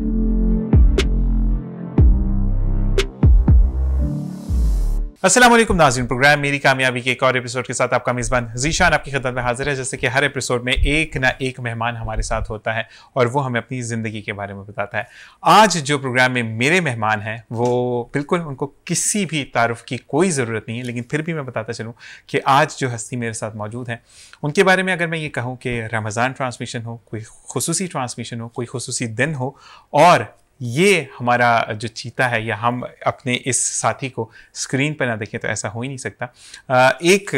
Thank you. Aslam नाजिन programme मेरी कामयाबी के एक और एपिसोड के साथ आपका मेज़बान जीशान आपकी खदमत में हाजिर है जैसे कि हर एपिसोड में एक ना एक मेहमान हमारे साथ होता है और वो हमें अपनी ज़िंदगी के बारे में बताता है आज जो प्रोग्राम में मेरे मेहमान हैं वो बिल्कुल उनको किसी भी तारफ़ की कोई ज़रूरत नहीं है लेकिन फिर भी मैं बताता चलूँ कि आज जो हस्ती मेरे साथ मौजूद हैं उनके बारे में अगर मैं ये कहूँ कि रमज़ान ट्रांसमिशन हो कोई खसूसी ट्रांसमिशन हो कोई खसूसी दिन हो और ये हमारा जो चीता है या हम अपने इस साथी को स्क्रीन पर ना देखें तो ऐसा हो ही नहीं सकता एक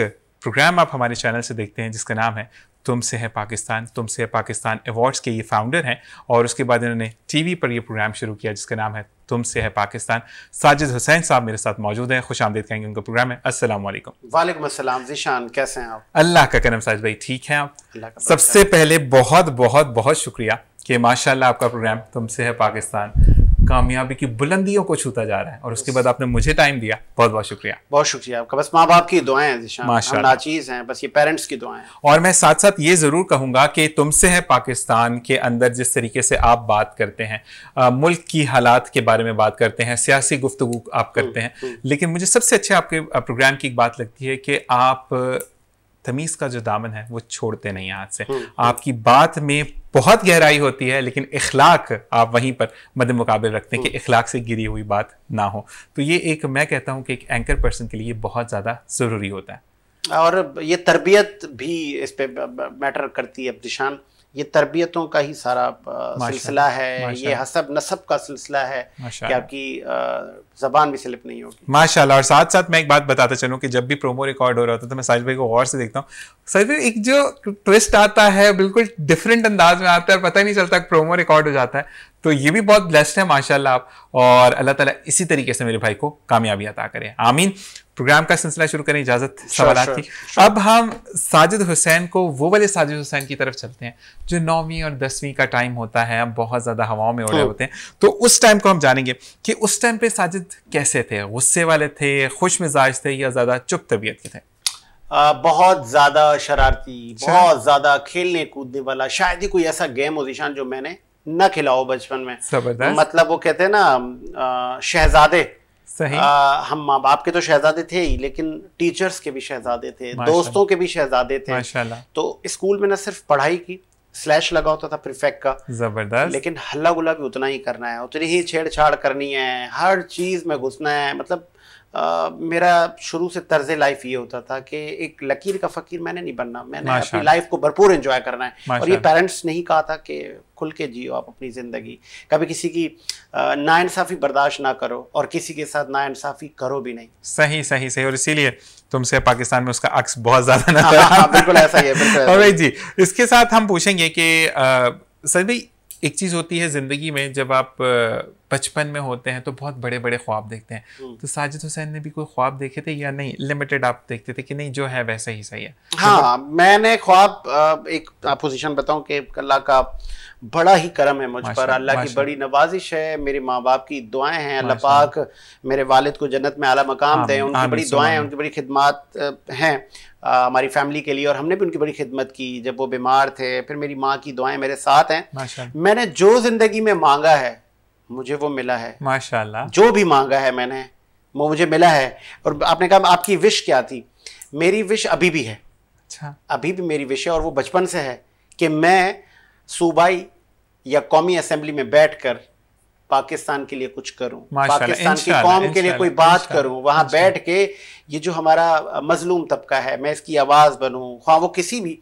प्रोग्राम आप हमारे चैनल से देखते हैं जिसका नाम है तुमसे है पाकिस्तान तुमसे है पाकिस्तान अवार्ड्स के ये फाउंडर हैं और उसके बाद इन्होंने टीवी पर ये प्रोग्राम शुरू किया जिसका नाम है तुमसे है पाकिस्तान साजिद हुसैन साहब मेरे साथ मौजूद हैं खुश आमदेद कहेंगे उनका प्रोग्राम है असल वालेकुम जीशान कैसे हैं आप अल्लाह का करम साजिद भाई ठीक हैं आप सबसे पहले बहुत बहुत बहुत शुक्रिया कि माशाल्लाह आपका प्रोग्राम तुमसे है पाकिस्तान कामयाबी की बुलंदियों को छूता जा रहा है और उसके बाद आपने मुझे टाइम दिया बहुत बहुत शुक्रिया बहुत शुक्रिया आपका बस माँ बाप की दुआएं हैं नाचीज हैं बस ये पेरेंट्स की दुआएं और मैं साथ साथ ये ज़रूर कहूँगा कि तुमसे है पाकिस्तान के अंदर जिस तरीके से आप बात करते हैं आ, मुल्क की हालात के बारे में बात करते हैं सियासी गुफ्तु आप करते हम्म, हैं हम्म। लेकिन मुझे सबसे अच्छे आपके प्रोग्राम की एक बात लगती है कि आप तमीज़ का जो दामन है वो छोड़ते नहीं हाथ से हम्म, हम्म। आपकी बात में बहुत गहराई होती है लेकिन इखलाक आप वहीं पर मद मुकाबल रखते हैं कि हम्म। इखलाक से गिरी हुई बात ना हो तो ये एक मैं कहता हूँ कि एक एंकर पर्सन के लिए बहुत ज़्यादा ज़रूरी होता है और ये तरबियत भी इस पर मैटर करती है दिशान ये तरबियतों का ही सारा सिलसिला है ये हसब नसब का सिलसिला है कि आपकी जबान भी स्लिप नहीं होगी माशाल्लाह और साथ साथ मैं एक बात बताता चलूँ कि जब भी प्रोमो रिकॉर्ड हो रहा होता तो मैं साहिल भाई को गौर से देखता हूँ साहिल भाई एक जो ट्विस्ट आता है बिल्कुल डिफरेंट अंदाज में आता है और पता ही नहीं चलता प्रोमो रिकॉर्ड हो जाता है तो ये भी बहुत ब्लेस्ड है माशाल्लाह आप और अल्लाह ताला इसी तरीके से मेरे भाई को कामयाबी अता करें आमीन प्रोग्राम का सिलसिला शुरू करें इजाजत सवाल की अब हम साजिद हुसैन को वो वाले साजिद हुसैन की तरफ चलते हैं जो नौवीं और दसवीं का टाइम होता है अब बहुत ज़्यादा हवाओं में उड़े hmm. होते हैं तो उस टाइम को हम जानेंगे कि उस टाइम पे साजिद कैसे थे गुस्से वाले थे खुश मिजाज थे या ज़्यादा चुप तबीयत के थे आ, बहुत ज़्यादा शरारती बहुत ज़्यादा खेलने कूदने वाला शायद ही कोई ऐसा गेम हो जिशान जो मैंने ना खिलाओ बचपन में मतलब वो कहते हैं ना शहजादे सही आ, हम माँ बाप के तो शहजादे थे ही लेकिन टीचर्स के भी शहजादे थे दोस्तों के भी शहजादे थे तो स्कूल में न सिर्फ पढ़ाई की स्लैश लगा होता था प्रिफेक्ट का जबरदस्त लेकिन हल्ला गुला भी उतना ही करना है उतनी ही छेड़छाड़ करनी है हर चीज में घुसना है मतलब आ, मेरा शुरू से तर्ज लाइफ ये होता था कि एक लकीर का फकीर मैंने नहीं बनना मैंने अपनी लाइफ को भरपूर एंजॉय करना है और ये पेरेंट्स ने ही कहा था कि खुल के जियो आप अपनी ज़िंदगी कभी किसी की नाइंसाफ़ी बर्दाश्त ना करो और किसी के साथ नाइंसाफ़ी करो भी नहीं सही सही सही और इसीलिए तुमसे पाकिस्तान में उसका अक्स बहुत ज़्यादा नजर हाँ, हाँ, बिल्कुल ऐसा ही है जी इसके साथ हम पूछेंगे कि सर भाई एक चीज़ होती है ज़िंदगी में जब आप बचपन में होते हैं तो बहुत बड़े बड़े ख्वाब देखते हैं हम्म। तो साजिद हुसैन ने भी कोई ख्वाब देखे थे या नहीं लिमिटेड आप देखते थे कि नहीं जो है वैसा ही सही है हाँ तो मैंने ख्वाब एक पोजीशन बताऊं कि अल्लाह का बड़ा ही करम है मुझ पर अल्लाह की बड़ी नवाजिश है मेरे माँ बाप की दुआएं हैं अल्लाह पाक मेरे वालिद को जन्नत में आला मकाम दें उनकी बड़ी दुआएं उनकी बड़ी खिदमत हैं हमारी फैमिली के लिए और हमने भी उनकी बड़ी खिदमत की जब वो बीमार थे फिर मेरी माँ की दुआएं मेरे साथ हैं मैंने जो ज़िंदगी में मांगा है मुझे वो मिला है माशाल्लाह जो भी मांगा है मैंने वो मुझे मिला है और आपने कहा आपकी विश क्या थी मेरी विश अभी भी है अच्छा अभी भी मेरी विश है और वो बचपन से है कि मैं सूबाई या कौमी असम्बली में बैठ कर पाकिस्तान के लिए कुछ करूं पाकिस्तान की कौम के लिए कोई बात करूं वहां बैठ के ये जो हमारा मजलूम तबका है मैं इसकी आवाज़ बनूं हाँ वो किसी भी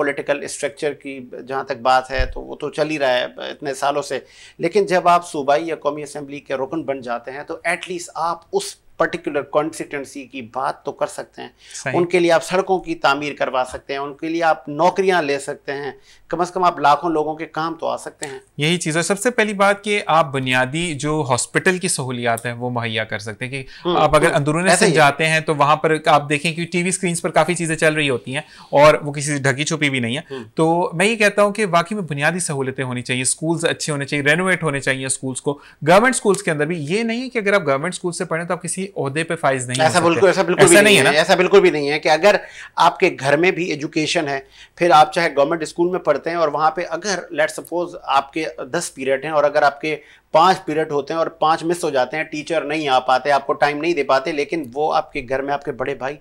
पॉलिटिकल स्ट्रक्चर की जहाँ तक बात है तो वो तो चल ही रहा है इतने सालों से लेकिन जब आप सूबाई या कौमी असम्बली के रुकन बन जाते हैं तो एटलीस्ट आप उस पर्टिकुलर कॉन्स्टिटेंसी की बात तो कर सकते हैं उनके लिए आप सड़कों की तामीर करवा सकते हैं उनके लिए आप नौकरियां ले सकते हैं कम से कम आप लाखों लोगों के काम तो आ सकते हैं यही चीज़ है सबसे पहली बात कि आप बुनियादी जो हॉस्पिटल की सहूलियात हैं वो मुहैया कर सकते हैं कि हम्म, आप अगर हम्म, अंदरूनी से जाते हैं तो वहाँ पर आप देखें कि टीवी स्क्रीन पर काफ़ी चीज़ें चल रही होती हैं और वो किसी से ढकी छुपी भी नहीं है हम्म। तो मैं ये कहता हूँ कि वाकई में बुनियादी सहूलियतें होनी चाहिए स्कूल्स अच्छे होने चाहिए रेनोवेट होने चाहिए स्कूल्स को गवर्नमेंट स्कूल्स के अंदर भी ये नहीं है कि अगर आप गवर्नमेंट स्कूल से पढ़ें तो आप किसी अहदे पर फाइज नहीं ऐसा बिल्कुल ऐसा बिल्कुल नहीं है ऐसा बिल्कुल भी नहीं है कि अगर आपके घर में भी एजुकेशन है फिर आप चाहे गवर्नमेंट स्कूल में पढ़ करते हैं और वहाँ पे अगर लेट सपोज आपके दस पीरियड हैं और अगर आपके पांच पीरियड होते हैं और पांच मिस हो जाते हैं टीचर नहीं आ पाते आपको टाइम नहीं दे पाते लेकिन वो आपके घर में आपके बड़े भाई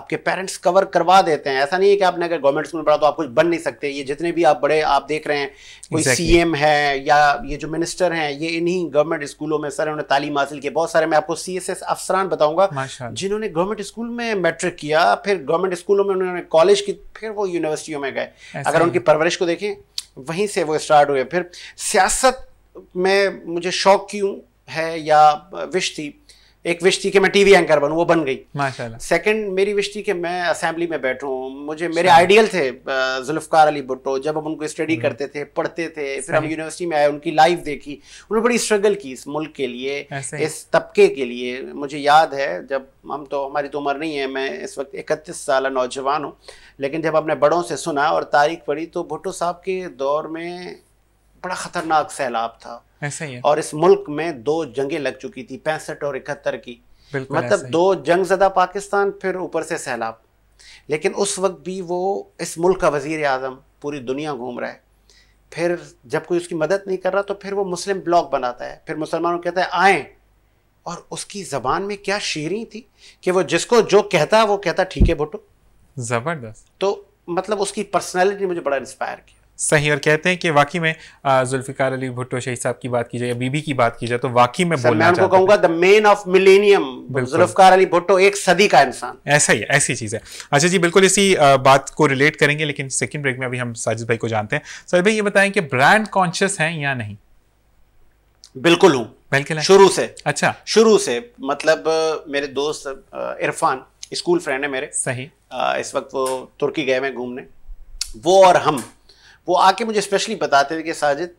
आपके पेरेंट्स कवर करवा देते हैं ऐसा नहीं है कि आपने अगर गवर्नमेंट स्कूल में पढ़ा तो आप कुछ बन नहीं सकते ये जितने भी आप बड़े आप देख रहे हैं कोई exactly. है या ये जो मिनिस्टर हैं ये इन्हीं गवर्नमेंट स्कूलों में सर उन्होंने तालीम हासिल की बहुत सारे मैं आपको सी एस एस अफसरान बताऊंगा जिन्होंने गवर्नमेंट स्कूल में मैट्रिक किया फिर गवर्नमेंट स्कूलों में उन्होंने कॉलेज की फिर वो यूनिवर्सिटियों में गए अगर उनकी परवरिश को देखें वहीं से वो स्टार्ट हुए फिर सियासत मैं मुझे शौक क्यों है या विश थी एक विश थी कि मैं टीवी एंकर बनूं वो बन गई सेकंड मेरी विश थी कि मैं असेंबली में बैठूं मुझे मेरे आइडियल अच्छा। थे जुल्फकार अली भुट्टो जब हम उनको स्टडी हम्म। करते थे पढ़ते थे फिर हम यूनिवर्सिटी में आए उनकी लाइफ देखी उन्होंने बड़ी स्ट्रगल की इस मुल्क के लिए इस तबके के लिए मुझे याद है जब हम तो हमारी तो उम्र नहीं है मैं इस वक्त इकतीस साल नौजवान हूँ लेकिन जब हमने बड़ों से सुना और तारीख पढ़ी तो भुट्टो साहब के दौर में बड़ा खतरनाक सैलाब था ऐसे ही है। और इस मुल्क में दो जंगें लग चुकी थी पैंसठ और इकहत्तर की मतलब दो जंग जदा पाकिस्तान फिर ऊपर से सैलाब लेकिन उस वक्त भी वो इस मुल्क का वजीर आजम पूरी दुनिया घूम रहा है फिर जब कोई उसकी मदद नहीं कर रहा तो फिर वो मुस्लिम ब्लॉक बनाता है फिर मुसलमानों कहता है आए और उसकी जबान में क्या शेरी थी कि वो जिसको जो कहता वो कहता ठीक है भुट्टो जबरदस्त तो मतलब उसकी पर्सनैलिटी मुझे बड़ा इंस्पायर किया सही और कहते हैं कि वाकई में जुल्फिकार अली भुट्टो शहीद साहब की बात की जाए बीबी की बात की जाए तो वाकई में बोलना मैं कहूंगा the man of millennium Zulfikar Ali Bhutto एक सदी का इंसान ऐसा ही ऐसी चीज है अच्छा जी बिल्कुल इसी बात को रिलेट करेंगे लेकिन सेकंड ब्रेक में अभी हम साजिद भाई को जानते हैं साजिद भाई ये बताएं कि ब्रांड कॉन्शियस है या नहीं बिल्कुल हूँ बिल्कुल शुरू से अच्छा शुरू से मतलब मेरे दोस्त इरफान स्कूल फ्रेंड है मेरे सही इस वक्त वो तुर्की गए में घूमने वो और हम वो आके मुझे स्पेशली बताते थे कि साजिद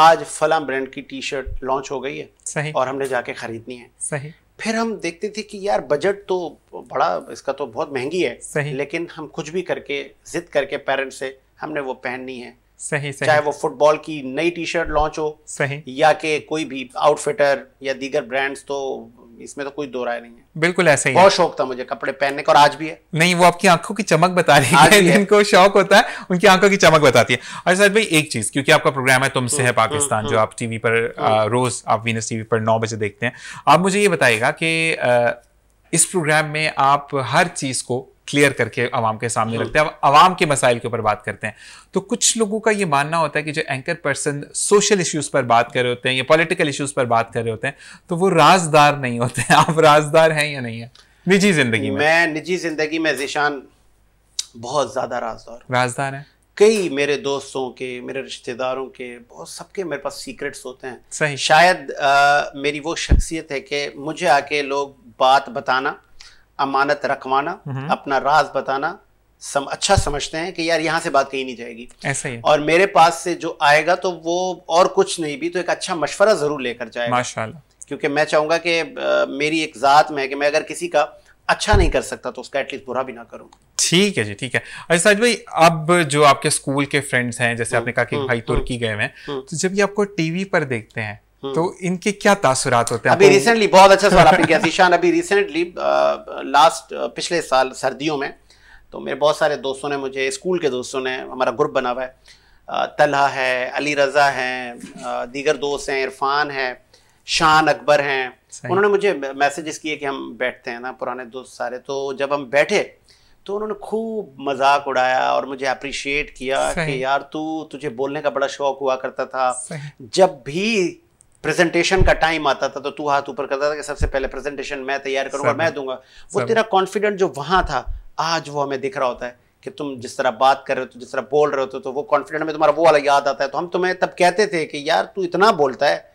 आज फला ब्रांड की टी शर्ट लॉन्च हो गई है सही और हमने जाके खरीदनी है सही फिर हम देखते थे कि यार बजट तो बड़ा इसका तो बहुत महंगी है सही लेकिन हम कुछ भी करके जिद करके पेरेंट्स से हमने वो पहननी है सही सही चाहे वो फुटबॉल की नई टी शर्ट लॉन्च हो सही या के कोई भी आउटफिटर या दीगर ब्रांड्स तो इसमें तो कोई दो राय नहीं है बिल्कुल ऐसा ही बहुत शौक था मुझे कपड़े पहनने का और आज भी है नहीं वो आपकी आंखों की चमक बता रही है जिनको शौक होता है उनकी आंखों की चमक बताती है और साथ भाई एक चीज क्योंकि आपका प्रोग्राम है तुमसे है हम्म, पाकिस्तान हम्म, जो हम्म। आप टीवी पर रोज आप वीनस टीवी पर नौ बजे देखते हैं आप मुझे ये बताइएगा कि इस प्रोग्राम में आप हर चीज को क्लियर करके आवाम के सामने रखते हैं अब आवाम के मसाइल के ऊपर बात करते हैं तो कुछ लोगों का ये मानना होता है कि जो एंकर पर्सन सोशल इश्यूज़ पर बात कर रहे होते हैं या पॉलिटिकल इश्यूज़ पर बात कर रहे होते हैं तो वो राजदार नहीं होते हैं आप राजदार हैं या नहीं है निजी ज़िंदगी में मैं निजी ज़िंदगी में जिशान बहुत ज़्यादा राजदार राजदार है कई मेरे दोस्तों के मेरे रिश्तेदारों के बहुत सबके मेरे पास सीक्रेट्स होते हैं सही शायद आ, मेरी वो शख्सियत है कि मुझे आके लोग बात बताना अमानत रखवाना हम्म। अपना राज बताना सम अच्छा समझते हैं कि यार यहाँ से बात कही नहीं जाएगी ऐसा ही और मेरे पास से जो आएगा तो वो और कुछ नहीं भी तो एक अच्छा मशवरा जरूर लेकर जाएगा माशाल्लाह क्योंकि मैं चाहूंगा कि मेरी एक ज़ात में है कि मैं अगर किसी का अच्छा नहीं कर सकता तो उसका एटलीस्ट बुरा भी ना करूँ ठीक है जी ठीक है अच्छा साज भाई अब जो आपके स्कूल के फ्रेंड्स हैं जैसे आपने कहा कि हम्म, भाई हम्म, तुर्की गए हुए हैं तो जब ये आपको टीवी पर देखते हैं Hmm. तो इनके क्या तासुरात होते हैं अभी रिसेंटली बहुत अच्छा सवाल आपने किया ईशान अभी रिसेंटली लास्ट पिछले साल सर्दियों में तो मेरे बहुत सारे दोस्तों ने मुझे स्कूल के दोस्तों ने हमारा ग्रुप बना हुआ है तलहा है अली रज़ा है दीगर दोस्त हैं इरफान है शान अकबर हैं उन्होंने मुझे मैसेजेस किए कि हम बैठते हैं ना पुराने दोस्त सारे तो जब हम बैठे तो उन्होंने खूब मजाक उड़ाया और मुझे अप्रिशिएट किया कि यार तू तुझे बोलने का बड़ा शौक हुआ करता था जब भी प्रेजेंटेशन का टाइम आता था तो तू हाथ ऊपर करता था कि सबसे पहले प्रेजेंटेशन मैं तैयार करूंगा मैं दूंगा वो तेरा कॉन्फिडेंट जो वहां था आज वो हमें दिख रहा होता है कि तुम जिस तरह बात कर रहे हो तो जिस तरह बोल रहे हो तो वो कॉन्फिडेंट में तुम्हारा वो वाला याद आता है तो हम तुम्हें तब कहते थे कि यार तू इतना बोलता है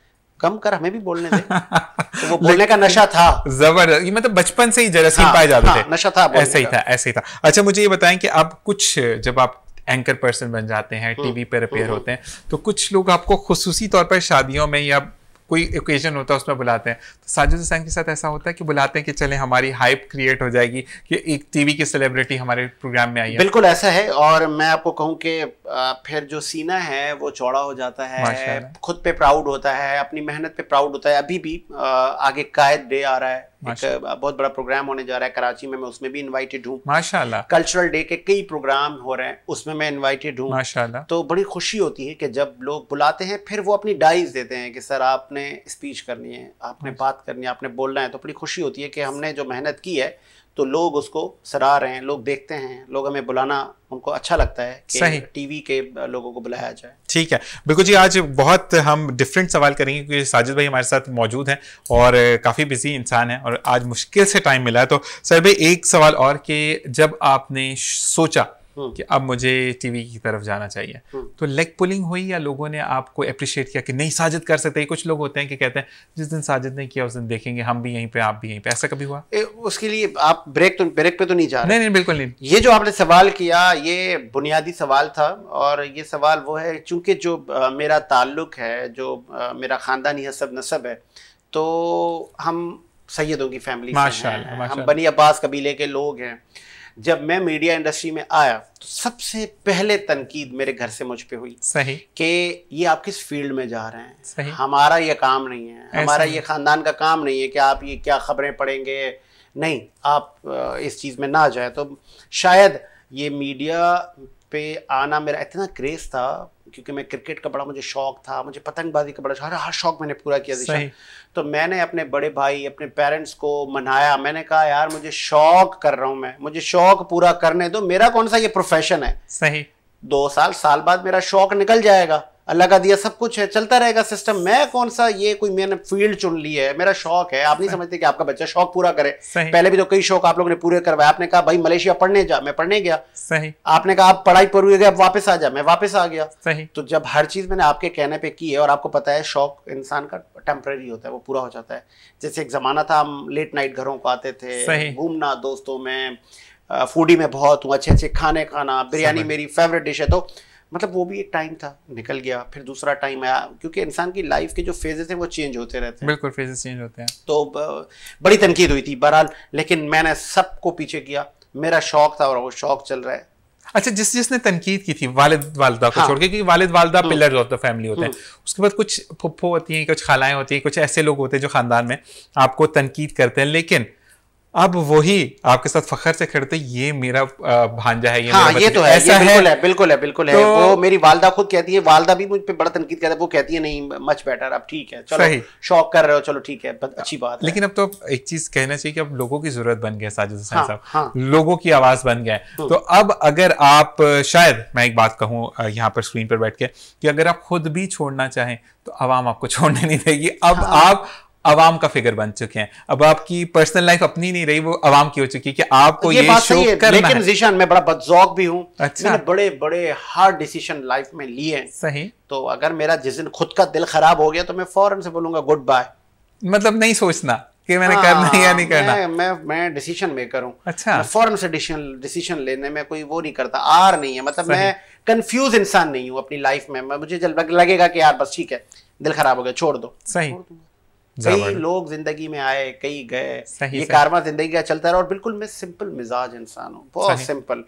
कम कर हमें भी बोलने दे तो वो बोलने का नशा था जबरदस्त मतलब बचपन से ही जरा हाँ, पाए जाते हाँ, थे नशा था ऐसे ही था ऐसे ही था अच्छा मुझे ये बताएं कि आप कुछ जब आप एंकर पर्सन बन जाते हैं टीवी पर अपेयर होते हैं तो कुछ लोग आपको खसूसी तौर पर शादियों में या कोई ओकेजन होता है उसमें बुलाते हैं तो साजिद हुसैन के साथ ऐसा होता है कि बुलाते हैं कि चले हमारी हाइप क्रिएट हो जाएगी कि एक टीवी की सेलिब्रिटी हमारे प्रोग्राम में आई है बिल्कुल ऐसा है और मैं आपको कहूँ कि फिर जो सीना है वो चौड़ा हो जाता है खुद पे प्राउड होता है अपनी मेहनत पे प्राउड होता है अभी भी आगे कायद डे आ रहा है एक बहुत बड़ा प्रोग्राम होने जा रहा है कराची में मैं उसमें भी इनवाइटेड हूँ माशाल्लाह कल्चरल डे के कई प्रोग्राम हो रहे हैं उसमें मैं इनवाइटेड हूँ माशाल्लाह तो बड़ी खुशी होती है कि जब लोग बुलाते हैं फिर वो अपनी डाइज देते हैं कि सर आपने स्पीच करनी है आपने बात करनी है आपने बोलना है तो बड़ी खुशी होती है कि हमने जो मेहनत की है तो लोग उसको सराह रहे हैं लोग देखते हैं लोग हमें बुलाना उनको अच्छा लगता है कि सही टीवी के लोगों को बुलाया जाए ठीक है बिल्कुल जी आज बहुत हम डिफरेंट सवाल करेंगे क्योंकि साजिद भाई हमारे साथ मौजूद हैं और काफ़ी बिजी इंसान हैं और आज मुश्किल से टाइम मिला है तो सर भाई एक सवाल और कि जब आपने सोचा हम्म। कि अब मुझे टीवी की तरफ जाना चाहिए हम्म। तो लेग पुलिंग हुई या लोगों ने आपको अप्रिशिएट किया कि नहीं साजिद कर सकते कुछ लोग होते हैं कि कहते हैं जिस दिन साजिद ने किया उस दिन देखेंगे हम भी यहीं पे आप भी यहीं पे ऐसा कभी हुआ ए, उसके लिए आप ब्रेक तो ब्रेक पे तो नहीं जा रहे नहीं नहीं बिल्कुल नहीं ये जो आपने सवाल किया ये बुनियादी सवाल था और ये सवाल वो है चूंकि जो मेरा ताल्लुक है जो मेरा ख़ानदानी हसब नसब है तो हम सैदों की फैमिली माशा हम बनी अब्बास कबीले के लोग हैं जब मैं मीडिया इंडस्ट्री में आया तो सबसे पहले तनकीद मेरे घर से मुझ पर हुई सही कि ये आप किस फील्ड में जा रहे हैं सही हमारा ये काम नहीं है हमारा ये खानदान का काम नहीं है कि आप ये क्या खबरें पढ़ेंगे नहीं आप इस चीज़ में ना जाए तो शायद ये मीडिया पे आना मेरा इतना क्रेज़ था क्योंकि मैं क्रिकेट का बड़ा मुझे शौक था मुझे पतंगबाजी का बड़ा शौक हर शौक मैंने पूरा किया दिशा तो मैंने अपने बड़े भाई अपने पेरेंट्स को मनाया मैंने कहा यार मुझे शौक कर रहा हूँ मैं मुझे शौक पूरा करने दो मेरा कौन सा ये प्रोफेशन है सही दो साल साल बाद मेरा शौक निकल जाएगा अल्लाह का दिया सब कुछ है चलता रहेगा सिस्टम मैं कौन सा ये कोई मैंने फील्ड चुन ली है मेरा शौक है आप नहीं समझते कि आपका बच्चा शौक पूरा करे पहले भी तो कई शौक आप लोगों ने पूरे करवाया आपने कहा भाई मलेशिया पढ़ने जा मैं पढ़ने गया सही आपने कहा आप पढ़ाई पूरी गए आप वापस आ जा मैं वापस आ गया सही तो जब हर चीज मैंने आपके कहने पर की है और आपको पता है शौक इंसान का टेम्प्रेरी होता है वो पूरा हो जाता है जैसे एक जमाना था हम लेट नाइट घरों को आते थे घूमना दोस्तों में फूडी में बहुत हूँ अच्छे अच्छे खाने खाना बिरयानी मेरी फेवरेट डिश है तो मतलब वो भी एक टाइम था निकल गया फिर दूसरा टाइम आया क्योंकि इंसान की लाइफ के जो फेजेस हैं वो चेंज होते रहते हैं बिल्कुल फेजेस चेंज होते हैं तो बड़ी तनकीद हुई थी बहरहाल लेकिन मैंने सबको पीछे किया मेरा शौक था और वो शौक चल रहा है अच्छा जिस जिसने तनकीद की थी वालिद वालदा को हाँ। छोड़ के क्योंकि वालिद वालदा पिलर ऑफ द फैमिली होते हैं हम्म। उसके बाद कुछ फुप्फो होती हैं कुछ खालाएं होती हैं कुछ ऐसे लोग होते हैं जो खानदान में आपको तनकीद करते हैं लेकिन अब वही आपके साथ फखर से खड़ते ये मेरा भांजा है ये हाँ, ये मतलब तो है ऐसा ये बिल्कुल है, है बिल्कुल है बिल्कुल है, तो, है वो मेरी वालदा खुद कहती है वालदा भी मुझ पे बड़ा तनकीद करता है वो कहती है नहीं मच बेटर अब ठीक है चलो शौक कर रहे हो चलो ठीक है अच्छी बात है। लेकिन अब तो एक चीज कहना चाहिए कि अब लोगों की जरूरत हाँ, हाँ। बन गया साजिद हुसैन साहब लोगों की आवाज बन गया तो अब अगर आप शायद मैं एक बात कहूँ यहाँ पर स्क्रीन पर बैठ के कि अगर आप खुद भी छोड़ना चाहें तो आवाम आपको छोड़ने नहीं देगी अब हाँ। आप आवाम का फिगर बन चुके हैं अब आपकी पर्सनल लाइफ अपनी नहीं रही वो आवाम की हो चुकी है कि आपको ये, ये शो है करना लेकिन है। जीशान मैं बड़ा बदजौक भी हूँ अच्छा मैंने बड़े बड़े हार्ड डिसीजन लाइफ में लिए हैं सही तो अगर मेरा जिस दिन खुद का दिल खराब हो गया तो मैं फौरन से बोलूंगा गुड बाय मतलब नहीं सोचना कि मैंने हाँ, करना या नहीं करना मैं मैं, मैं डिसीजन मेकर हूँ अच्छा फॉरन से डिसीजन डिसीजन लेने में कोई वो नहीं करता आर नहीं है मतलब मैं कंफ्यूज इंसान नहीं हूँ अपनी लाइफ में मुझे जब लगेगा कि यार बस ठीक है दिल खराब हो गया छोड़ दो सही कई लोग जिंदगी में आए कई गए सही, ये कारमा जिंदगी का चलता रहा और बिल्कुल मैं सिंपल मिजाज इंसान हूँ बहुत सिंपल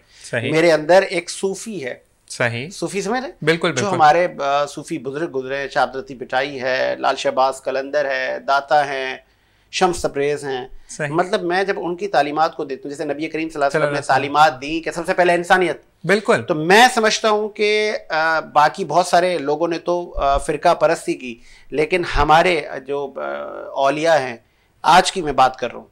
मेरे अंदर एक सूफी है सही सूफी समझ रहे बिल्कुल, बिल्कुल जो हमारे सूफी बुजुर्ग गुजरे चादरती पिटाई है लाल शहबाज कलंदर है दाता है शम्स सप्रेज हैं मतलब मैं जब उनकी तालीमत को देता हूँ जैसे नबी करीम ने तालीमत दी कि सबसे पहले इंसानियत बिल्कुल तो मैं समझता हूँ कि बाकी बहुत सारे लोगों ने तो फिरका परस्ती की लेकिन हमारे जो ओलिया हैं आज की मैं बात कर रहा हूँ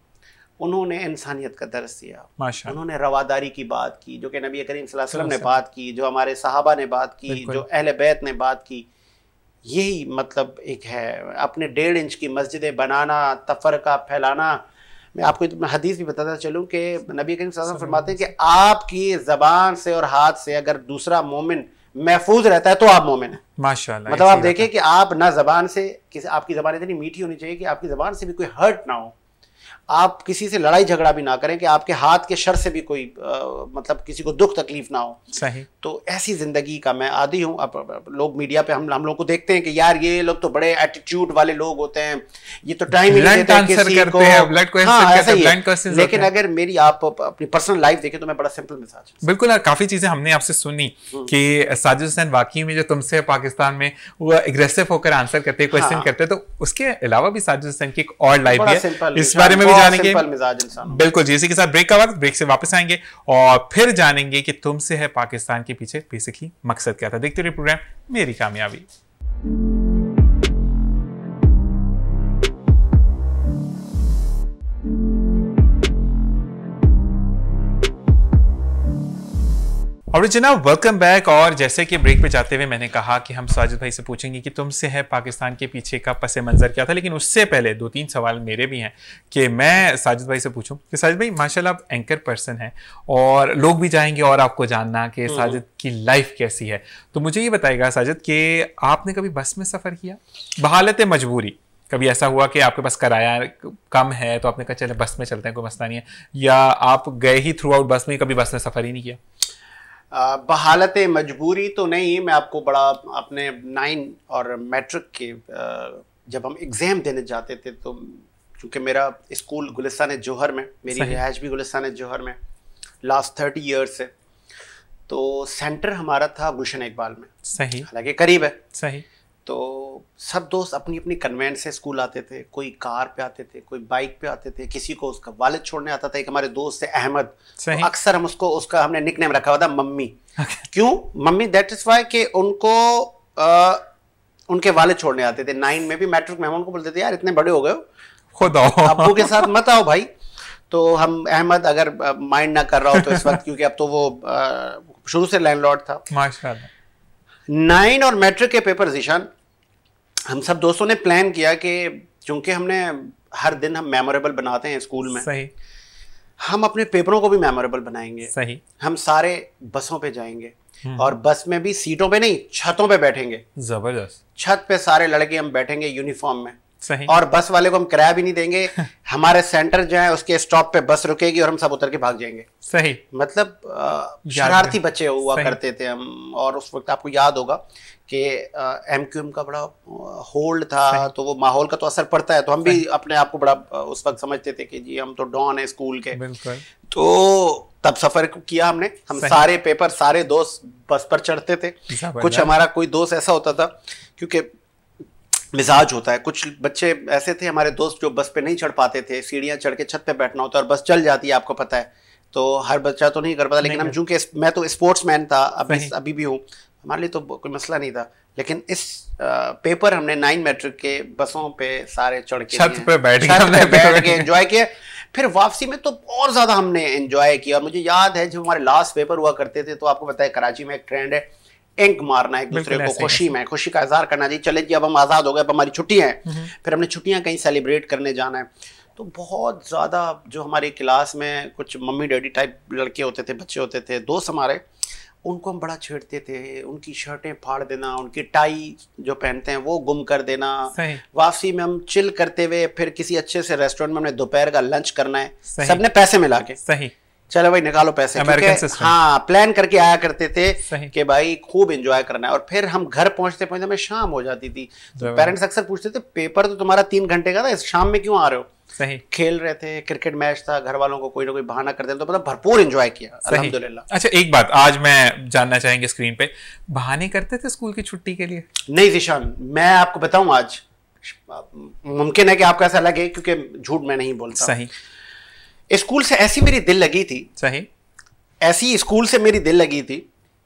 उन्होंने इंसानियत का दर्ज दिया उन्होंने रवादारी की बात की जो कि नबी करीम वसल्लम ने बात की जो हमारे साहबा ने बात की जो अहल बैत ने बात की यही मतलब एक है अपने डेढ़ इंच की मस्जिदें बनाना तफरका फैलाना मैं आपको तो मैं हदीस भी बताता चलूँ कि नबी करीम सल्लल्लाहु फरमाते हैं कि आपकी ज़बान से और हाथ से अगर दूसरा मोमिन महफूज रहता है तो आप मोमिन हैं माशाल्लाह मतलब आप देखें कि आप ना जबान से किसी आपकी जबान इतनी मीठी होनी चाहिए कि आपकी जबान से भी कोई हर्ट ना हो आप किसी से लड़ाई झगड़ा भी ना करें कि आपके हाथ के शर से भी कोई आ, मतलब किसी को दुख तकलीफ ना हो सही तो ऐसी जिंदगी का मैं आदि हूँ अब लोग मीडिया पे हम हम लोग को देखते हैं कि यार ये लोग तो बड़े एटीट्यूड वाले लोग होते हैं ये तो टाइम ही नहीं देते हैं किसी को हाँ, ऐसा ही है। लेकिन अगर मेरी आप अपनी पर्सनल लाइफ देखें तो मैं बड़ा सिंपल मिसाज बिल्कुल यार काफी चीजें हमने आपसे सुनी हम्म। कि साजिद हुसैन वाकई में जो तुमसे पाकिस्तान में वो एग्रेसिव होकर आंसर करते हैं क्वेश्चन हाँ। करते हैं तो उसके अलावा भी साजिद हुसैन की एक और लाइफ है इस बारे में भी जानेंगे बिल्कुल जी इसी के साथ ब्रेक का वक्त ब्रेक से वापस आएंगे और फिर जानेंगे कि तुमसे है पाकिस्तान के पीछे बेसिकली मकसद क्या था देखते रहिए प्रोग्राम मेरी कामयाबी और जनाब वेलकम बैक और जैसे कि ब्रेक पे जाते हुए मैंने कहा कि हम साजिद भाई से पूछेंगे कि तुमसे है पाकिस्तान के पीछे का पस मंज़र क्या था लेकिन उससे पहले दो तीन सवाल मेरे भी हैं कि मैं साजिद भाई से पूछूं कि साजिद भाई माशाल्लाह आप एंकर पर्सन हैं और लोग भी जाएंगे और आपको जानना कि हम्म। साजिद की लाइफ कैसी है तो मुझे ये बताएगा साजिद कि आपने कभी बस में सफ़र किया बहालत मजबूरी कभी ऐसा हुआ कि आपके पास किराया कम है तो आपने कहा चले बस में चलते हैं कोई मसला नहीं है या आप गए ही थ्रू आउट बस में कभी बस में सफ़र ही नहीं किया बहालत मजबूरी तो नहीं मैं आपको बड़ा अपने नाइन और मैट्रिक के जब हम एग्ज़ाम देने जाते थे तो चूँकि मेरा स्कूल गुलिस्तान जौहर में मेरी रिहाइश भी गुलिस्तान जौहर में लास्ट थर्टी ईयर्स है तो सेंटर हमारा था गुलशन इकबाल में सही हालांकि करीब है सही तो सब दोस्त अपनी अपनी कन्वेंट से स्कूल आते थे कोई कार पे आते थे कोई बाइक पे आते थे किसी को उसका वालिद छोड़ने आता था एक हमारे दोस्त थे अहमद तो अक्सर हम उसको उसका हमने निक नेम रखा हुआ था मम्मी okay. क्यों मम्मी दैट इज वाई कि उनको आ, उनके वाले छोड़ने आते थे नाइन में भी मैट्रिक में हम उनको बोलते थे यार इतने बड़े हो गए हो खुद अबू के साथ मत आओ भाई तो हम अहमद अगर माइंड ना कर रहा हो तो इस वक्त क्योंकि अब तो वो शुरू से लैंडलॉर्ड था माशाल्लाह नाइन और मैट्रिक के पेपर जिशान हम सब दोस्तों ने प्लान किया कि चूंकि हमने हर दिन हम मेमोरेबल बनाते हैं स्कूल में सही हम अपने पेपरों को भी मेमोरेबल बनाएंगे सही हम सारे बसों पे जाएंगे हम्म। और बस में भी सीटों पे नहीं छतों पे बैठेंगे जबरदस्त छत पे सारे लड़के हम बैठेंगे यूनिफॉर्म में सही और बस वाले को हम किराया भी नहीं देंगे हमारे सेंटर जो है उसके स्टॉप पे बस रुकेगी और हम सब उतर के भाग जाएंगे सही मतलब शरारती बच्चे हुआ करते थे हम और उस वक्त आपको याद होगा कि एम क्यू एम का बड़ा होल्ड था तो वो माहौल का तो असर पड़ता है तो हम भी अपने आप को बड़ा उस वक्त समझते थे कि जी हम तो डॉन है स्कूल के तो तब सफर किया हमने हम सारे पेपर सारे दोस्त बस पर चढ़ते थे कुछ हमारा कोई दोस्त ऐसा होता था क्योंकि मिजाज होता है कुछ बच्चे ऐसे थे हमारे दोस्त जो बस पे नहीं चढ़ पाते थे सीढ़ियाँ चढ़ के छत पे बैठना होता है और बस चल जाती है आपको पता है तो हर बच्चा तो नहीं कर पाता लेकिन हम चूंकि मैं तो स्पोर्ट्स मैन था अभी अभी भी हूँ हमारे लिए तो कोई मसला नहीं था लेकिन इस पेपर हमने नाइन मैट्रिक के बसों पे सारे चढ़ के छत पे बैठ के बैठ के एंजॉय किया फिर वापसी में तो और ज़्यादा हमने एंजॉय किया और मुझे याद है जब हमारे लास्ट पेपर हुआ करते थे तो आपको पता है कराची में एक ट्रेंड है एंक मारना एक दूसरे को खुशी में खुशी का इजहार करना चाहिए चले जी अब हम आज़ाद हो गए अब हमारी छुट्टियाँ हैं हम्म। फिर हमने छुट्टियाँ कहीं सेलिब्रेट करने जाना है तो बहुत ज़्यादा जो हमारी क्लास में कुछ मम्मी डैडी टाइप लड़के होते थे बच्चे होते थे दोस्त हमारे उनको हम बड़ा छेड़ते थे उनकी शर्टें फाड़ देना उनकी टाई जो पहनते हैं वो गुम कर देना वापसी में हम चिल करते हुए फिर किसी अच्छे से रेस्टोरेंट में हमने दोपहर का लंच करना है सबने पैसे मिला के सही चलो भाई निकालो पैसे हाँ प्लान करके आया करते थे कि भाई खूब एंजॉय करना है और फिर हम घर पहुंचते पहुंचते हमें शाम हो जाती थी तो पेरेंट्स अक्सर पूछते थे पेपर तो तुम्हारा तीन घंटे का था इस शाम में क्यों आ रहे हो सही खेल रहे थे क्रिकेट मैच था घर वालों को कोई ना कोई बहाना कर देते तो मतलब भरपूर एंजॉय किया अल्हम्दुलिल्लाह अच्छा एक बात आज मैं जानना चाहेंगे स्क्रीन पे बहाने करते थे स्कूल की छुट्टी के लिए नहीं जिशान मैं आपको बताऊं आज मुमकिन है कि आपको ऐसा लगे क्योंकि झूठ मैं नहीं बोलता सही स्कूल से ऐसी मेरी दिल लगी थी सही ऐसी स्कूल से मेरी दिल लगी थी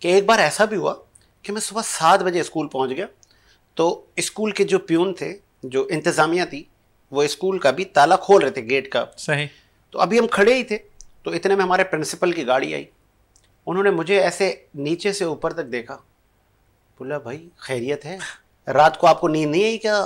कि एक बार ऐसा भी हुआ कि मैं सुबह सात बजे स्कूल पहुंच गया तो स्कूल के जो प्यून थे जो इंतज़ामिया थी वो स्कूल का भी ताला खोल रहे थे गेट का सही तो अभी हम खड़े ही थे तो इतने में हमारे प्रिंसिपल की गाड़ी आई उन्होंने मुझे ऐसे नीचे से ऊपर तक देखा बोला भाई खैरियत है रात को आपको नींद नहीं आई क्या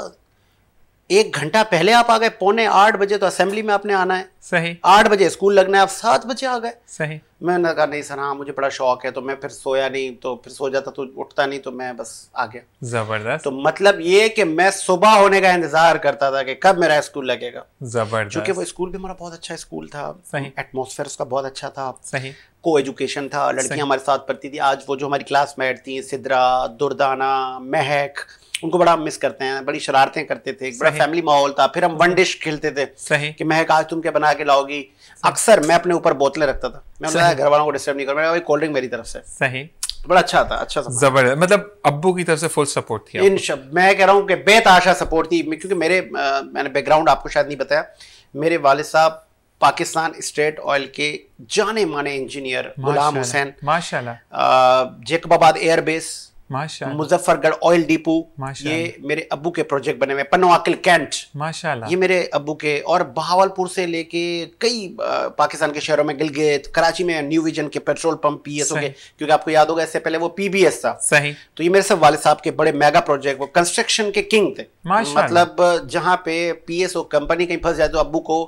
एक घंटा पहले आप आ गए पौने आठ बजे तो असेंबली में आपने आना है सही आठ बजे स्कूल लगना है आप सात बजे आ गए सही मैंने कहा नहीं सर हाँ मुझे बड़ा शौक है तो मैं फिर सोया नहीं तो फिर सो जाता तो उठता नहीं तो मैं बस आ गया जबरदस्त तो मतलब ये कि मैं सुबह होने का इंतजार करता था कि कब मेरा स्कूल लगेगा जबरदस्त क्योंकि वो स्कूल भी हमारा बहुत अच्छा स्कूल था सही एटमोसफेयर उसका बहुत अच्छा था सही को एजुकेशन था लड़कियां हमारे साथ पढ़ती थी आज वो जो हमारी क्लास मेट थी सिद्रा दुर्दाना महक उनको बड़ा मिस करते हैं बड़ी शरारतें करते थे बड़ा फैमिली माहौल था फिर हम वन डिश खेलते थे कि महक आज तुम क्या बना के लाओगी अक्सर मैं अपने ऊपर बोतलें रखता था मैं घर वालों को डिस्टर्ब नहीं कर मेरा कोल्ड ड्रिंक मेरी तरफ से सही बड़ा अच्छा था अच्छा जबरदस्त मतलब अब्बू की तरफ से फुल सपोर्ट थी इन शब्द मैं कह रहा हूँ कि बेताशा सपोर्ट थी क्योंकि मेरे आ, मैंने बैकग्राउंड आपको शायद नहीं बताया मेरे वाले साहब पाकिस्तान स्टेट ऑयल के जाने माने इंजीनियर गुलाम हुसैन माशाल्लाह Jacobabad airbase Muzaffargarh oil depot ये मेरे अबू के प्रोजेक्ट बने हुए पनवाकिल कैंट माशाल्लाह ये मेरे अबू के और बहावलपुर से लेके कई पाकिस्तान के शहरों में गिलगित कराची में न्यू विजन के पेट्रोल पंप पी एस के क्योंकि आपको याद होगा इससे पहले वो पीबीएस था सही तो ये मेरे सब वाले साहब के बड़े मेगा प्रोजेक्ट वो कंस्ट्रक्शन के किंग थे मतलब जहाँ पे ओ कंपनी कहीं फंस जाए तो अबू को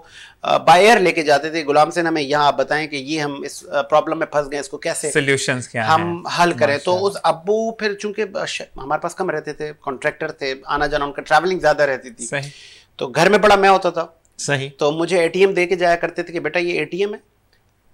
बायर लेके जाते थे गुलाम सेन हमें यहाँ आप बताएं कि ये हम इस प्रॉब्लम में फंस गए इसको कैसे सोल्यूशन हम हल करें तो उस अबू फिर चूंकि हमारे पास कम रहते थे कॉन्ट्रैक्टर थे आना जाना उनका ट्रैवलिंग ज्यादा रहती थी सही तो घर में बड़ा मैं होता था सही तो मुझे एटीएम दे के जाया करते थे कि बेटा ये एटीएम है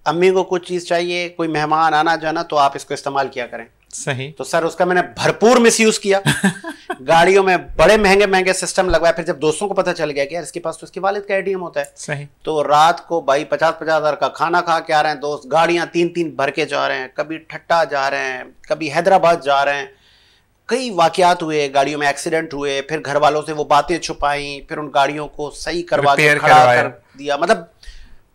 अम्मी को कुछ चीज़ चाहिए कोई मेहमान आना जाना तो आप इसको इस्तेमाल किया करें सही तो सर उसका मैंने भरपूर यूज किया गाड़ियों में बड़े महंगे महंगे सिस्टम लगवाया फिर जब दोस्तों को पता चल गया कि यार इसके पास तो इसके वालिद का एटीएम होता है सही तो रात को भाई पचास पचास हजार का खाना खा के आ रहे हैं दोस्त गाड़ियां तीन तीन भर के जा रहे हैं कभी ठट्टा जा रहे हैं कभी हैदराबाद जा रहे हैं कई वाकयात हुए गाड़ियों में एक्सीडेंट हुए फिर घर वालों से वो बातें छुपाई फिर उन गाड़ियों को सही करवा के खड़ा कर दिया मतलब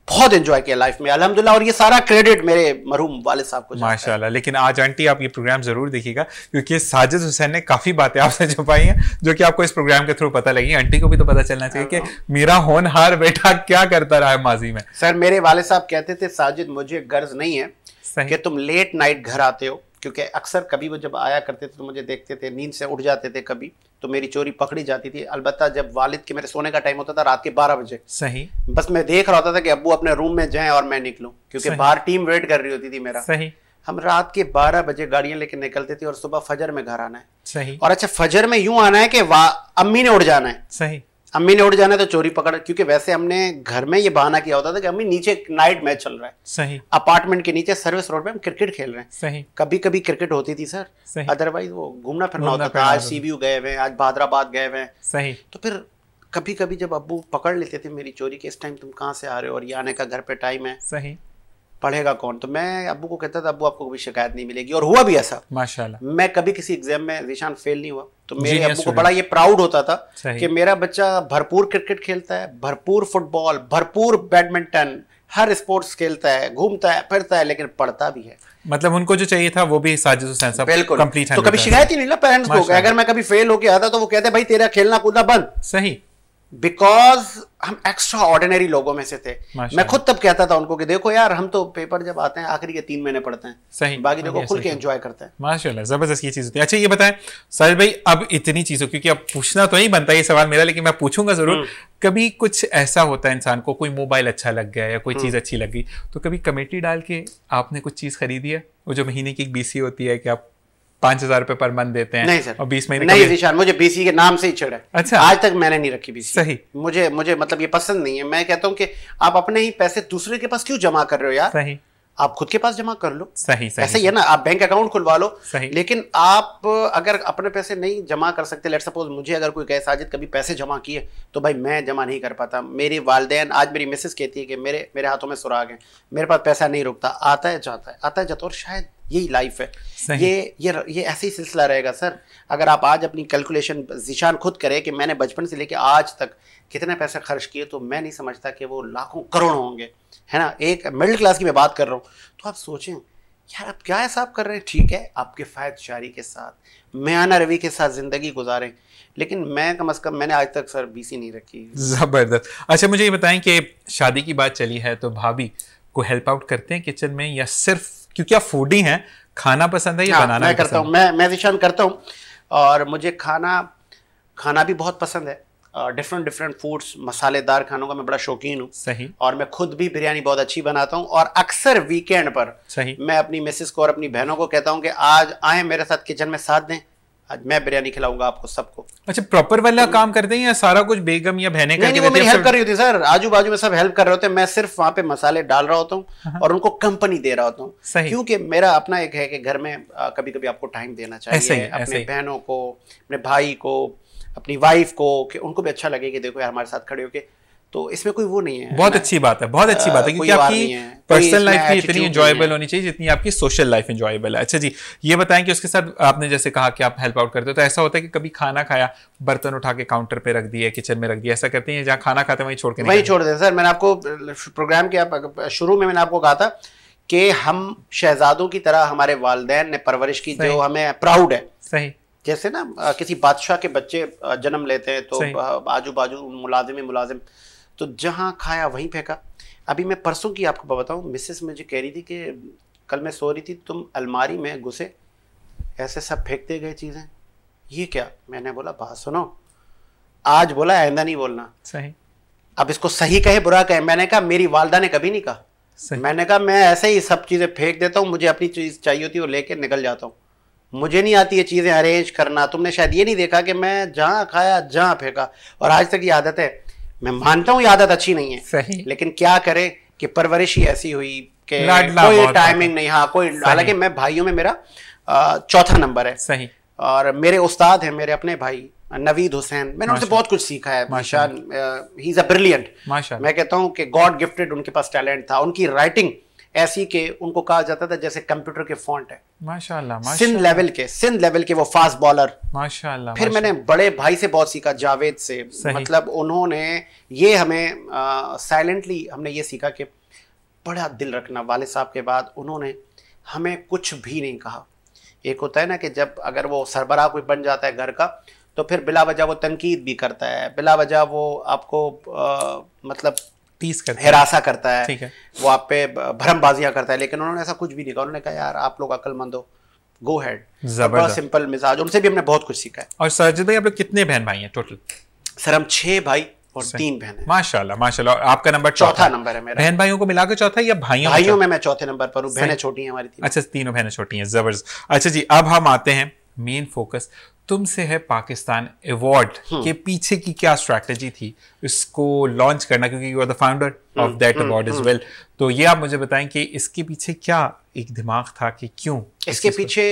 बहुत एंजॉय किया लाइफ में अल्हम्दुलिल्लाह और ये सारा क्रेडिट मेरे मरहूम वाले साहब को माशाल्लाह लेकिन आज आंटी आप ये प्रोग्राम जरूर देखिएगा क्योंकि साजिद हुसैन ने काफ़ी बातें आपसे छुपाई हैं जो कि आपको इस प्रोग्राम के थ्रू पता लगी आंटी को भी तो पता चलना चाहिए कि हाँ। मेरा होनहार बेटा क्या करता रहा है माजी में सर मेरे वाले साहब कहते थे साजिद मुझे गर्ज नहीं है कि तुम लेट नाइट घर आते हो क्योंकि अक्सर कभी वो जब आया करते थे तो मुझे देखते थे नींद से उठ जाते थे कभी तो मेरी चोरी पकड़ी जाती थी अलबत् जब वालिद के मेरे सोने का टाइम होता था रात के बारह बजे सही बस मैं देख रहा होता था कि अबू अपने रूम में जाए और मैं निकलू क्योंकि बाहर टीम वेट कर रही होती थी मेरा सही हम रात के 12 बजे गाड़ियां लेके निकलते थे और सुबह फजर में घर आना है सही और अच्छा फजर में यूं आना है कि अम्मी ने उड़ जाना है सही अम्मी ने उठ जाना तो चोरी पकड़ क्योंकि वैसे हमने घर में ये बहाना किया होता था कि अम्मी नीचे नाइट मैच चल रहा है सही अपार्टमेंट के नीचे सर्विस रोड पे हम क्रिकेट खेल रहे हैं सही कभी कभी क्रिकेट होती थी सर अदरवाइज वो घूमना फिरना होता था आज सीबीयू गए हुए हैं आज भादराबाद गए हुए सही तो फिर कभी कभी जब अबू पकड़ लेते थे मेरी चोरी के इस टाइम तुम कहाँ से आ रहे हो और ये आने का घर पे टाइम है सही पढ़ेगा कौन तो मैं अबू को कहता था अबू आपको कभी शिकायत नहीं मिलेगी और हुआ भी ऐसा माशाल्लाह मैं कभी किसी एग्जाम में निशान फेल नहीं हुआ तो मेरे अबू को बड़ा ये प्राउड होता था कि मेरा बच्चा भरपूर क्रिकेट खेलता है भरपूर फुटबॉल भरपूर बैडमिंटन हर स्पोर्ट्स खेलता है घूमता है फिरता है लेकिन पढ़ता भी है मतलब उनको जो चाहिए था वो भी बिल्कुल तो कभी शिकायत ही नहीं ना पेरेंट्स को अगर मैं कभी फेल होके आता तो वो कहते भाई तेरा खेलना कूदना बंद सही बिकॉज हम एक्स्ट्रा ऑर्डिनरी लोगों में से थे मैं खुद तब कहता था उनको कि देखो यार हम तो पेपर जब आते हैं आखिरी के तीन महीने पढ़ते हैं सही बाकी देखो खुल के एंजॉय करते हैं माशाल्लाह जबरदस्त ये चीज होती है अच्छा ये बताएं सर भाई अब इतनी चीजों क्योंकि अब पूछना तो नहीं बनता ये सवाल मेरा लेकिन मैं पूछूंगा जरूर हम्म। कभी कुछ ऐसा होता है इंसान को कोई मोबाइल अच्छा लग गया या कोई हम्म। चीज अच्छी लग गई तो कभी कमेटी डाल के आपने कुछ चीज खरीदी है वो जो महीने की एक बीसी होती है कि आप पांच हजार रुपए पर मंथ देते हैं नहीं सर और बीस महीने नहीं जीशान मुझे बीसी के नाम से ही चिड़ है अच्छा आज तक मैंने नहीं रखी बीसी सही मुझे मुझे मतलब ये पसंद नहीं है मैं कहता हूँ कि आप अपने ही पैसे दूसरे के पास क्यों जमा कर रहे हो यार सही आप खुद के पास जमा कर लो सही सही ऐसे ही है ना आप बैंक अकाउंट खुलवा लो सही लेकिन आप अगर अपने पैसे नहीं जमा कर सकते लेट सपोज मुझे अगर कोई कहे साजिद कभी पैसे जमा किए तो भाई मैं जमा नहीं कर पाता मेरे वालदेन आज मेरी मिसेस कहती है कि मेरे मेरे हाथों में सुराग है मेरे पास पैसा नहीं रुकता आता है जाता है आता है जाता और शायद यही लाइफ है ये ये ये ऐसे ही सिलसिला रहेगा सर अगर आप आज अपनी कैलकुलेशन जिशान खुद करें कि मैंने बचपन से लेके आज तक कितने पैसे खर्च किए तो मैं नहीं समझता कि वो लाखों करोड़ होंगे है ना एक मिडिल क्लास की मैं बात कर रहा हूँ तो आप सोचें यार आप क्या हिसाब कर रहे हैं ठीक है आपके फ़ायद शारी के साथ मियाना रवि के साथ ज़िंदगी गुजारें लेकिन मैं कम अज़ कम मैंने आज तक सर बीसी नहीं रखी ज़बरदस्त अच्छा मुझे ये बताएं कि शादी की बात चली है तो भाभी को हेल्प आउट करते हैं किचन में या सिर्फ क्योंकि आप फूडी हैं खाना पसंद है या हाँ, बनाना मैं करता हूँ मैं मैं करता हूँ और मुझे खाना खाना भी बहुत पसंद है डिफरेंट डिफरेंट फूड्स मसालेदार खानों का मैं बड़ा शौकीन हूँ सही और मैं खुद भी बिरयानी बहुत अच्छी बनाता हूँ और अक्सर वीकेंड पर सही मैं अपनी मिसेस को और अपनी बहनों को कहता हूँ कि आज आए मेरे साथ किचन में साथ दें आज मैं बिरयानी खिलाऊंगा आपको सबको अच्छा प्रॉपर वाला काम करते हैं या सारा कुछ बेगम या बहने नहीं, नहीं वो मेरी हेल्प कर रही होती सर आजू बाजू में सब हेल्प कर रहे होते हैं मैं सिर्फ वहाँ पे मसाले डाल रहा होता हूँ हाँ। और उनको कंपनी दे रहा होता हूँ क्योंकि मेरा अपना एक है कि घर में कभी कभी आपको टाइम देना चाहिए अपने बहनों को अपने भाई को अपनी वाइफ को कि उनको भी अच्छा लगे कि देखो यार हमारे साथ खड़े होके तो इसमें कोई वो नहीं है बहुत अच्छी बात है बहुत अच्छी बात है क्योंकि आपकी पर्सनल लाइफ भी इतनी इंजॉयबल होनी चाहिए जितनी आपकी सोशल लाइफ इंजॉयबल है अच्छा जी ये बताएं कि उसके साथ आपने जैसे कहा कि आप हेल्प आउट करते हो तो ऐसा होता है कि कभी खाना खाया बर्तन उठा के काउंटर पे रख दिया किचन में रख दिया ऐसा करते हैं जहाँ खाना खाते हैं वहीं छोड़ के वहीं छोड़ देते सर मैंने आपको प्रोग्राम के शुरू में मैंने आपको कहा था कि हम शहजादों की तरह हमारे वालदेन ने परवरिश की जो हमें प्राउड है सही जैसे ना किसी बादशाह के बच्चे जन्म लेते हैं तो आजू बाजू मुलाजिम मुलाजिम तो जहाँ खाया वहीं फेंका अभी मैं परसों की आपको बताऊँ मिसेस मुझे कह रही थी कि कल मैं सो रही थी तुम अलमारी में घुसे ऐसे सब फेंकते गए चीज़ें ये क्या मैंने बोला बात सुनो आज बोला आइंदा नहीं बोलना सही अब इसको सही कहे बुरा कहे मैंने कहा मेरी वालदा ने कभी नहीं कहा मैंने कहा मैं ऐसे ही सब चीज़ें फेंक देता हूँ मुझे अपनी चीज़ चाहिए होती है वो लेके निकल जाता हूँ मुझे नहीं आती ये चीज़ें अरेंज करना तुमने शायद ये नहीं देखा कि मैं जहाँ खाया जहाँ फेंका और आज तक ये आदत है मैं मानता हूँ ये आदत अच्छी नहीं है सही लेकिन क्या करें कि परवरिश ही ऐसी हुई कि कोई टाइमिंग नहीं हाँ कोई हालांकि मैं भाइयों में, में मेरा चौथा नंबर है सही और मेरे उस्ताद हैं मेरे अपने भाई नवीद हुसैन मैंने उनसे बहुत कुछ सीखा है माशा ही इज़ अ ब्रिलियंट मैं कहता हूँ कि गॉड गिफ्टेड उनके पास टैलेंट था उनकी राइटिंग ऐसी के उनको कहा जाता था जैसे कंप्यूटर के फॉन्ट है माशाल्लाह सिंध लेवल के सिंध लेवल के वो फास्ट बॉलर माशाल्लाह फिर मैंने बड़े भाई से बहुत सीखा जावेद से मतलब उन्होंने ये हमें साइलेंटली हमने ये सीखा कि बड़ा दिल रखना वाले साहब के बाद उन्होंने हमें कुछ भी नहीं कहा एक होता है ना कि जब अगर वो सरबरा कोई बन जाता है घर का तो फिर बिला वजह वो तनकीद भी करता है बिला वजह वो आपको आ, मतलब टीस करता हिरासा करता है ठीक है वो आप पे भरमबाजियां करता है लेकिन उन्होंने ऐसा कुछ भी नहीं कहा उन्होंने कहा यार आप लोग अकलमंद हो गो हेड जबरदस्त सिंपल मिजाज उनसे भी हमने बहुत कुछ सीखा है और सरजित भाई आप लोग कितने बहन भाई हैं टोटल सर हम छह भाई और तीन बहन है माशाल्लाह माशाल्लाह आपका नंबर चौथा नंबर है मेरा बहन भाइयों को मिलाकर चौथा या भाइयों भाइयों में मैं चौथे नंबर पर हूँ बहनें छोटी हैं हमारी अच्छा तीनों बहनें छोटी हैं जबरदस्त अच्छा जी अब हम आते हैं मेन फोकस तुमसे है पाकिस्तान अवार्ड हम्म। के पीछे की क्या स्ट्रैटेजी थी इसको लॉन्च करना क्योंकि you are the founder of that award is well तो ये आप मुझे बताएं कि इसके पीछे क्या एक दिमाग था कि क्यों इसके इस पीछे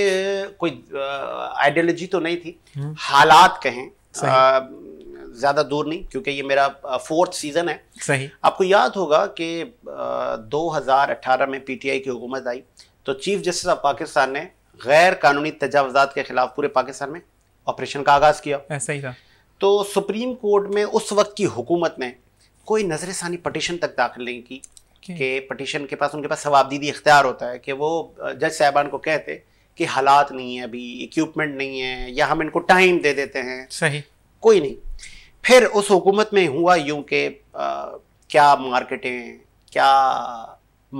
कोई आइडियोलॉजी तो नहीं थी हम्म। हालात कहें ज़्यादा दूर नहीं क्योंकि ये मेरा फोर्थ सीज़न है सही आपको याद होगा कि 2018 में पीटीआई की हुकूमत आई तो चीफ जस्टिस ऑफ पाकिस्तान ने गैर कानूनी तजावजात के खिलाफ पूरे पाकिस्तान में ऑपरेशन का आगाज किया ऐसा ही था तो सुप्रीम कोर्ट में उस वक्त की हुकूमत ने कोई नजर पटिशन तक दाखिल नहीं की okay. कि पटिशन के पास उनके पास सवाबदीदी इख्तियार होता है कि वो जज साहबान को कहते कि हालात नहीं है अभी इक्विपमेंट नहीं है या हम इनको टाइम दे देते हैं सही कोई नहीं फिर उस हुकूमत में हुआ यूं कि क्या मार्केटें क्या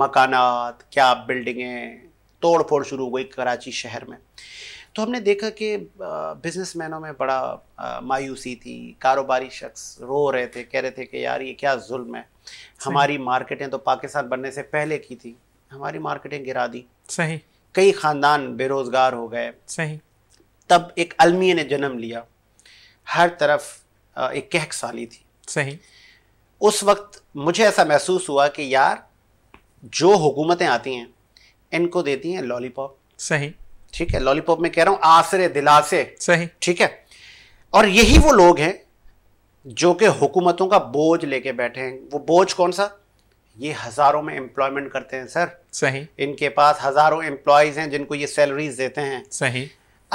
मकानात क्या बिल्डिंगें तोड़ फोड़ शुरू हो गई कराची शहर में तो हमने देखा कि बिजनेस मैनों में बड़ा मायूसी थी कारोबारी शख्स रो रहे थे कह रहे थे कि यार ये क्या जुल्म है हमारी मार्केटें तो पाकिस्तान बनने से पहले की थी हमारी मार्केटें गिरा दी सही कई ख़ानदान बेरोज़गार हो गए सही तब एक अलमिय ने जन्म लिया हर तरफ एक कहक साली थी सही उस वक्त मुझे ऐसा महसूस हुआ कि यार जो हुकूमतें आती हैं इनको देती हैं लॉलीपॉप सही ठीक है लॉलीपॉप में कह रहा हूं आसरे दिलासे सही ठीक है और यही वो लोग हैं जो कि हुकूमतों का बोझ लेके बैठे हैं वो बोझ कौन सा ये हजारों में एम्प्लॉयमेंट करते हैं सर सही इनके पास हजारों एम्प्लॉयज हैं जिनको ये सैलरीज देते हैं सही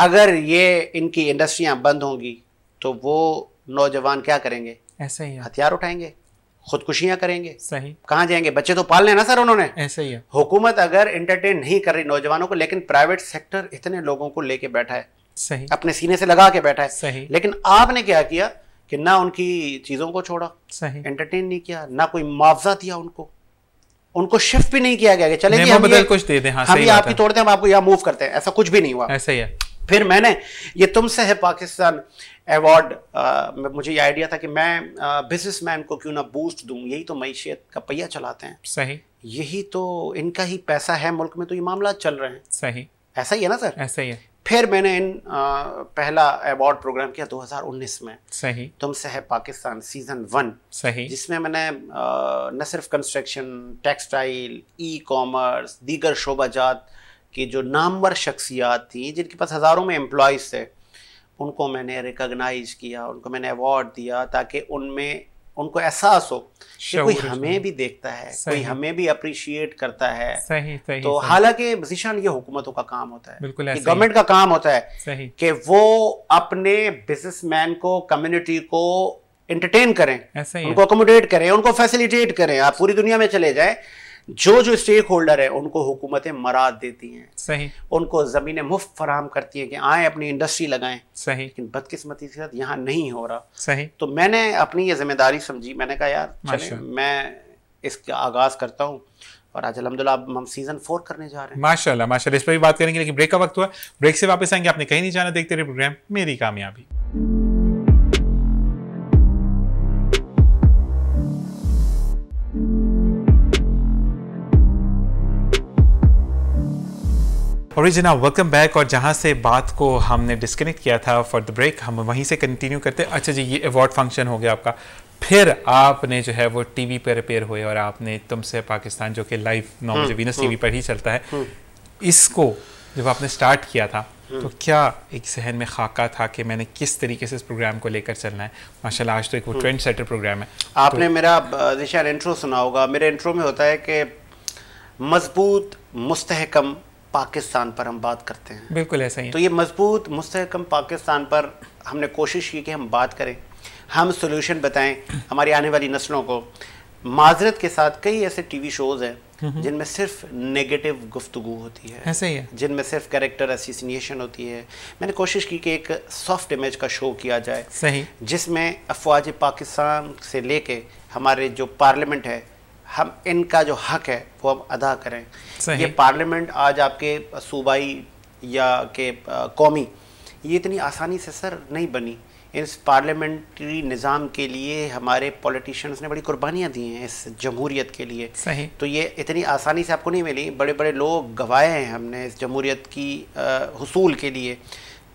अगर ये इनकी इंडस्ट्रियां बंद होंगी तो वो नौजवान क्या करेंगे ऐसे ही हथियार उठाएंगे खुदकुशियां करेंगे सही कहाँ जाएंगे बच्चे तो पाल ना सर उन्होंने ऐसे ही है हुकूमत अगर इंटरटेन नहीं कर रही नौजवानों को लेकिन प्राइवेट सेक्टर इतने लोगों को लेके बैठा है सही अपने सीने से लगा के बैठा है सही लेकिन आपने क्या किया कि ना उनकी चीज़ों को छोड़ा सही एंटरटेन नहीं किया ना कोई मुआवजा दिया उनको उनको शिफ्ट भी नहीं किया गया चले हम बदल कुछ दे दें हाँ, हम ये आपकी तोड़ते हैं हम आपको यहाँ मूव करते हैं ऐसा कुछ भी नहीं हुआ ऐसा ही है फिर मैंने ये तुमसे है पाकिस्तान अवार्ड मुझे ये आइडिया था कि मैं बिजनेस मैन को क्यों ना बूस्ट दूँ यही तो मीशत का पहिया चलाते हैं सही यही तो इनका ही पैसा है मुल्क में तो ये मामला चल रहे हैं सही ऐसा ही है ना सर ऐसा ही है फिर मैंने इन आ, पहला अवार्ड प्रोग्राम किया 2019 में सही तुमसे है पाकिस्तान सीजन वन सही जिसमें मैंने न सिर्फ कंस्ट्रक्शन टेक्सटाइल ई कॉमर्स दीगर शोबाजात कि जो नामवर शख्सियात थी जिनके पास हज़ारों में एम्प्लॉज थे उनको मैंने रिकगनाइज किया उनको मैंने अवार्ड दिया ताकि उनमें उनको एहसास हो कि कोई हमें भी देखता है कोई हमें भी अप्रिशिएट करता है सही सही तो हालांकि जिशान ये हुकूमतों का काम होता है बिल्कुल गवर्नमेंट का काम होता है कि वो अपने बिजनेसमैन को कम्युनिटी को एंटरटेन करें उनको अकोमोडेट करें उनको फैसिलिटेट करें आप पूरी दुनिया में चले जाएं जो जो स्टेक होल्डर है उनको हुकूमतें मराद देती हैं सही उनको ज़मीनें मुफ्त फराम करती हैं कि आए अपनी इंडस्ट्री लगाएं सही लेकिन बदकिस्मती के साथ यहाँ नहीं हो रहा सही तो मैंने अपनी ये जिम्मेदारी समझी मैंने कहा यार चले मैं इसका आगाज़ करता हूँ और आज अलहमदिल्ला अब हम सीजन फोर करने जा रहे हैं माशाल्लाह माशाल्लाह इस पर भी बात करेंगे लेकिन ब्रेक का वक्त हुआ ब्रेक से वापस आएंगे आपने कहीं नहीं जाना देखते रहे प्रोग्राम मेरी कामयाबी और जना वेलकम बैक और जहाँ से बात को हमने डिस्कनेक्ट किया था फॉर द ब्रेक हम वहीं से कंटिन्यू करते अच्छा जी ये अवार्ड फंक्शन हो गया आपका फिर आपने जो है वो टीवी पर रिपेयर हुए और आपने तुमसे पाकिस्तान जो कि लाइव नॉम बजे वीनस टीवी पर ही चलता है हम्म। इसको जब आपने स्टार्ट किया था हम्म। तो क्या एक जहन में खाका था कि मैंने किस तरीके से इस प्रोग्राम को लेकर चलना है माशाल्लाह आज तो एक वो ट्रेंड सेटर प्रोग्राम है आपने तो, मेरा दिशा इंट्रो सुना होगा मेरे इंट्रो में होता है कि मजबूत मुस्तहकम पाकिस्तान पर हम बात करते हैं बिल्कुल ऐसा ही तो ये मजबूत मुस्तकम पाकिस्तान पर हमने कोशिश की कि हम बात करें हम सोल्यूशन बताएं हमारी आने वाली नस्लों को माजरत के साथ कई ऐसे टीवी शोज़ हैं हम्म हम्म। जिनमें सिर्फ नेगेटिव गुफ्तु होती है ऐसे ही है जिनमें सिर्फ कैरेक्टर एसोसिएशन होती है मैंने कोशिश की कि एक सॉफ्ट इमेज का शो किया जाए सही जिसमें अफवाज पाकिस्तान से लेके हमारे जो पार्लियामेंट है हम इनका जो हक है वो हम अदा करें ये पार्लियामेंट आज आपके सूबाई या के कौमी ये इतनी आसानी से सर नहीं बनी इस पार्लियामेंट्री निज़ाम के लिए हमारे पॉलिटिशियंस ने बड़ी कुर्बानियाँ दी हैं इस जमहूरीत के लिए सही तो ये इतनी आसानी से आपको नहीं मिली बड़े बड़े लोग गवाए हैं हमने इस जमहूरीत की हसूल के लिए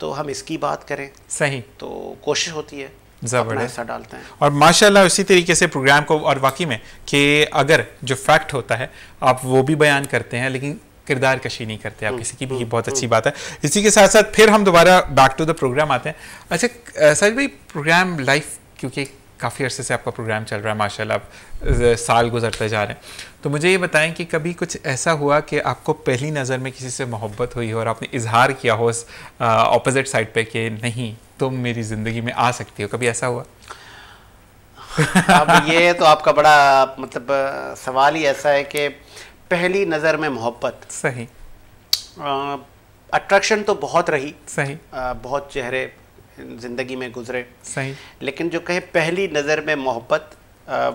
तो हम इसकी बात करें सही तो कोशिश होती है ज़बरदस्त हिस्सा डालते हैं और माशाल्लाह उसी तरीके से प्रोग्राम को और वाकई में कि अगर जो फैक्ट होता है आप वो भी बयान करते हैं लेकिन किरदार कशी नहीं करते आप हम्म, किसी की भी हम्म, बहुत अच्छी हम्म। बात है इसी के साथ साथ फिर हम दोबारा बैक टू द प्रोग्राम आते हैं अच्छा सर भाई प्रोग्राम लाइफ क्योंकि काफ़ी अरसे से आपका प्रोग्राम चल रहा है माशाल्लाह साल गुजरते जा रहे हैं तो मुझे ये बताएं कि कभी कुछ ऐसा हुआ कि आपको पहली नज़र में किसी से मोहब्बत हुई हो और आपने इजहार किया हो उस ऑपोजिट साइड पे कि नहीं तुम मेरी ज़िंदगी में आ सकती हो कभी ऐसा हुआ अब ये तो आपका बड़ा मतलब सवाल ही ऐसा है कि पहली नज़र में मोहब्बत सही अट्रैक्शन तो बहुत रही सही आ, बहुत चेहरे ज़िंदगी में गुजरे सही लेकिन जो कहे पहली नज़र में मोहब्बत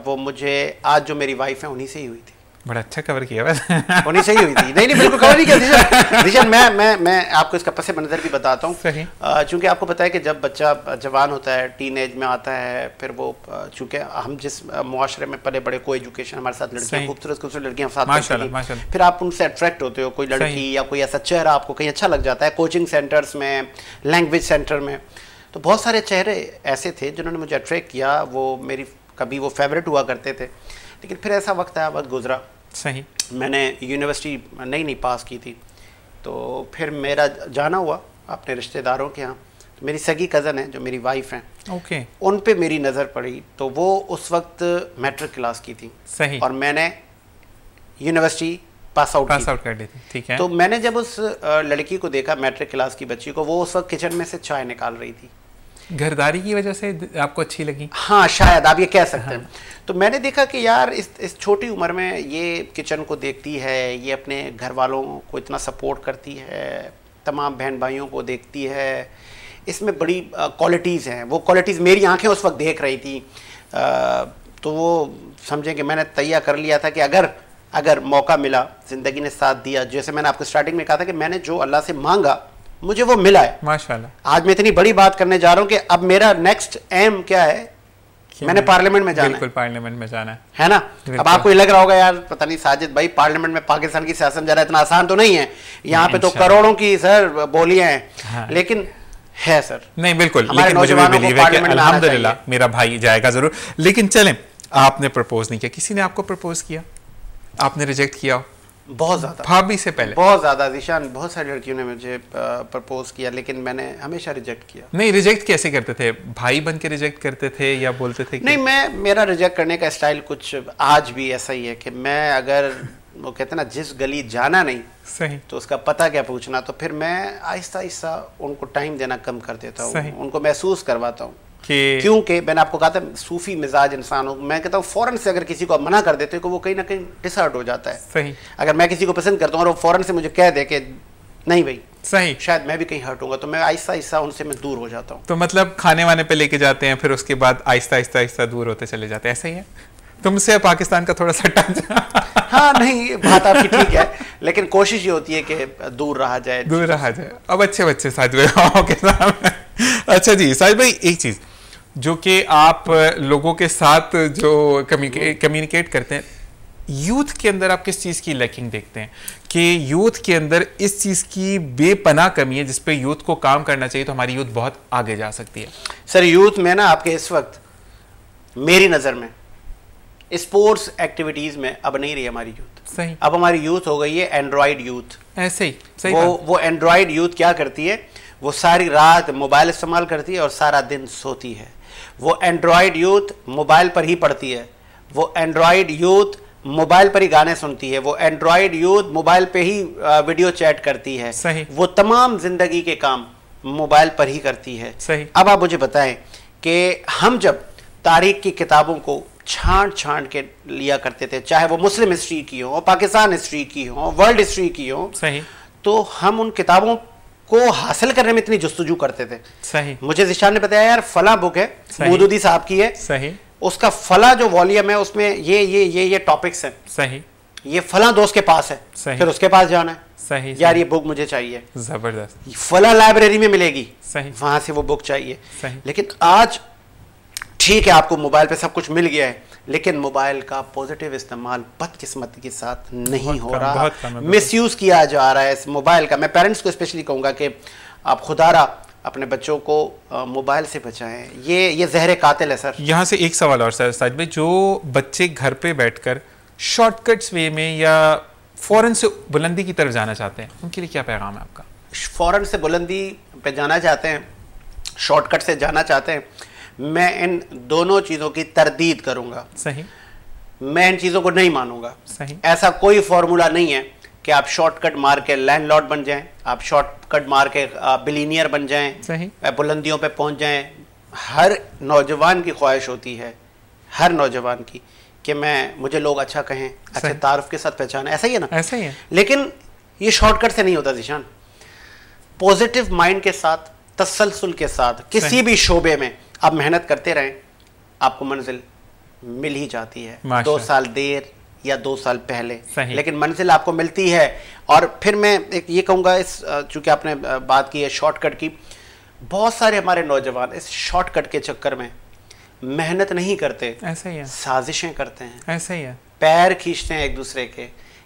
वो मुझे आज जो मेरी वाइफ है उन्हीं से ही हुई थी बड़ा अच्छा कवर किया वैसे होनी सही हुई थी नहीं नहीं बिल्कुल कवर नहीं किया रिजन मैं मैं मैं आपको इसका पसे मंजर भी बताता हूँ चूंकि आपको पता है कि जब बच्चा जवान होता है टीन एज में आता है फिर वो चूँकि हम जिस माशरे में पले बड़े को एजुकेशन हमारे साथ लड़कियाँ खूबसूरत खूबसूरत लड़कियाँ साथ फिर आप उनसे अट्रैक्ट होते हो कोई लड़की या कोई ऐसा चेहरा आपको कहीं अच्छा लग जाता है कोचिंग सेंटर्स में लैंग्वेज सेंटर में तो बहुत सारे चेहरे ऐसे थे जिन्होंने मुझे अट्रैक्ट किया वो मेरी कभी वो फेवरेट हुआ करते थे लेकिन फिर ऐसा वक्त आया वक्त गुजरा सही मैंने यूनिवर्सिटी नई नई पास की थी तो फिर मेरा जाना हुआ अपने रिश्तेदारों के यहाँ तो मेरी सगी कज़न है जो मेरी वाइफ हैं ओके उन पे मेरी नज़र पड़ी तो वो उस वक्त मैट्रिक क्लास की थी सही और मैंने university pass out pass out कर दी थी ठीक है तो मैंने जब उस लड़की को देखा मैट्रिक क्लास की बच्ची को वो उस वक्त किचन में से चाय निकाल रही थी घरदारी की वजह से आपको अच्छी लगी हाँ शायद आप ये कह सकते हैं हाँ। तो मैंने देखा कि यार इस इस छोटी उम्र में ये किचन को देखती है ये अपने घर वालों को इतना सपोर्ट करती है तमाम बहन भाइयों को देखती है इसमें बड़ी क्वालिटीज़ हैं वो क्वालिटीज़ मेरी आंखें उस वक्त देख रही थी आ, तो वो समझें कि मैंने तैयार कर लिया था कि अगर अगर मौका मिला ज़िंदगी ने साथ दिया जैसे मैंने आपको स्टार्टिंग में कहा था कि मैंने जो अल्लाह से मांगा मुझे वो मिला है माशाल्लाह आज मैं इतनी बड़ी बात करने जा रहा हूँ कि अब मेरा नेक्स्ट एम क्या है मैंने पार्लियामेंट में जाना बिल्कुल पार्लियामेंट में जाना है ना अब आपको ये लग रहा होगा यार पता नहीं साजिद भाई पार्लियामेंट में पाकिस्तान की शासन जा इतना आसान तो नहीं है यहाँ पे तो करोड़ों की सर बोलियां हैं हाँ। लेकिन है सर नहीं बिल्कुल लेकिन मुझे भी बिलीव है कि अल्हम्दुलिल्लाह मेरा भाई जाएगा जरूर लेकिन चलें आपने प्रपोज नहीं किया किसी ने आपको प्रपोज किया आपने रिजेक्ट किया बहुत ज़्यादा भाभी से पहले बहुत ज़्यादा जिशान बहुत सारी लड़कियों ने मुझे प्रपोज किया लेकिन मैंने हमेशा रिजेक्ट किया नहीं रिजेक्ट कैसे करते थे भाई बन के रिजेक्ट करते थे या बोलते थे कि... नहीं मैं मेरा रिजेक्ट करने का स्टाइल कुछ आज भी ऐसा ही है कि मैं अगर वो कहते ना जिस गली जाना नहीं सही तो उसका पता क्या पूछना तो फिर मैं आहिस्ता आहिस्ता उनको टाइम देना कम कर देता हूँ उनको महसूस करवाता हूँ क्योंकि मैंने आपको कहा था सूफी मिजाज इंसान हो मैं कहता हूँ फ़ौरन से अगर किसी को आप मना कर देते हो कि वो कहीं ना कहीं डिसहर्ट हो जाता है सही अगर मैं किसी को पसंद करता हूँ और वो फ़ौरन से मुझे कह दे के नहीं भाई सही शायद मैं भी कहीं हर्ट होगा तो मैं आहिस्ता आहिस्ता उनसे मैं दूर हो जाता हूँ तो मतलब खाने वाने पे लेके जाते हैं फिर उसके बाद आहिस्ता आहिस्ता आहिस्ता दूर होते चले जाते हैं ऐसा ही है तुमसे पाकिस्तान का थोड़ा सा टच हाँ नहीं बात आपकी ठीक है लेकिन कोशिश ये होती है कि दूर रहा जाए दूर रहा जाए अब अच्छे बच्चे साथ के सामने अच्छा जी साहिब भाई एक चीज़ जो कि आप लोगों के साथ जो हम्म। कम्युनिकेट करते हैं यूथ के अंदर आप किस चीज़ की लैकिंग देखते हैं कि यूथ के अंदर इस चीज़ की बेपना कमी है जिस पे यूथ को काम करना चाहिए तो हमारी यूथ बहुत आगे जा सकती है सर यूथ में ना आपके इस वक्त मेरी नज़र में स्पोर्ट्स एक्टिविटीज़ में अब नहीं रही हमारी यूथ सही अब हमारी यूथ हो गई है एंड्रॉयड यूथ ऐसे ही सही वो वो एंड्रॉयड यूथ क्या करती है वो सारी रात मोबाइल इस्तेमाल करती है और सारा दिन सोती है वो एंड्रॉयड यूथ मोबाइल पर ही पढ़ती है वो एंड्रॉयड यूथ मोबाइल पर ही गाने सुनती है वो एंड्रॉयड यूथ मोबाइल पे ही वीडियो चैट करती है सही वो तमाम जिंदगी के काम मोबाइल पर ही करती है सही अब आप मुझे बताएं कि हम जब तारीख की किताबों को छांट छांट के लिया करते थे चाहे वो मुस्लिम हिस्ट्री की हो पाकिस्तान हिस्ट्री की हो वर्ल्ड हिस्ट्री की हो सही तो हम उन किताबों को हासिल करने में इतनी जस्तुजू करते थे सही मुझे जिशान ने बताया यार फला बुक है मोदूदी साहब की है सही उसका फला जो वॉल्यूम है उसमें ये ये ये ये टॉपिक्स हैं सही ये फला दोस्त के पास है सही फिर उसके पास जाना है सही यार सही। ये बुक मुझे चाहिए जबरदस्त फला लाइब्रेरी में मिलेगी सही वहां से वो बुक चाहिए सही लेकिन आज ठीक है आपको मोबाइल पे सब कुछ मिल गया है लेकिन मोबाइल का पॉजिटिव इस्तेमाल बदकिस्मती के साथ नहीं हो रहा मिस यूज़ किया जा रहा है इस मोबाइल का मैं पेरेंट्स को स्पेशली कहूँगा कि आप खुदारा अपने बच्चों को मोबाइल से बचाएं ये ये जहर कातिल है सर यहाँ से एक सवाल और सर साज में जो बच्चे घर पे बैठकर शॉर्टकट्स वे में या फ़ौरन से बुलंदी की तरफ जाना चाहते हैं उनके लिए क्या पैगाम है आपका फ़ौरन से बुलंदी पे जाना चाहते हैं शॉर्टकट से जाना चाहते हैं मैं इन दोनों चीज़ों की तरदीद करूंगा सही मैं इन चीज़ों को नहीं मानूंगा सही ऐसा कोई फॉर्मूला नहीं है कि आप शॉर्टकट मार के लैंडलॉर्ड बन जाएं आप शॉर्टकट मार के बिलीनियर बन जाएं सही बुलंदियों पे पहुंच जाएं हर नौजवान की ख्वाहिश होती है हर नौजवान की कि मैं मुझे लोग अच्छा कहें अच्छे तारफ के साथ पहचान ऐसा ही है ना ऐसा ही है लेकिन ये शॉर्टकट से नहीं होता जिशान पॉजिटिव माइंड के साथ तसलसल के साथ किसी भी शोबे में आप मेहनत करते रहें आपको मंजिल मिल ही जाती है दो साल देर या दो साल पहले लेकिन मंजिल आपको मिलती है और फिर मैं एक ये कहूँगा इस चूंकि आपने बात की है शॉर्टकट की बहुत सारे हमारे नौजवान इस शॉर्टकट के चक्कर में मेहनत नहीं करते ऐसे ही है साजिशें करते हैं ऐसे ही है पैर खींचते हैं एक दूसरे के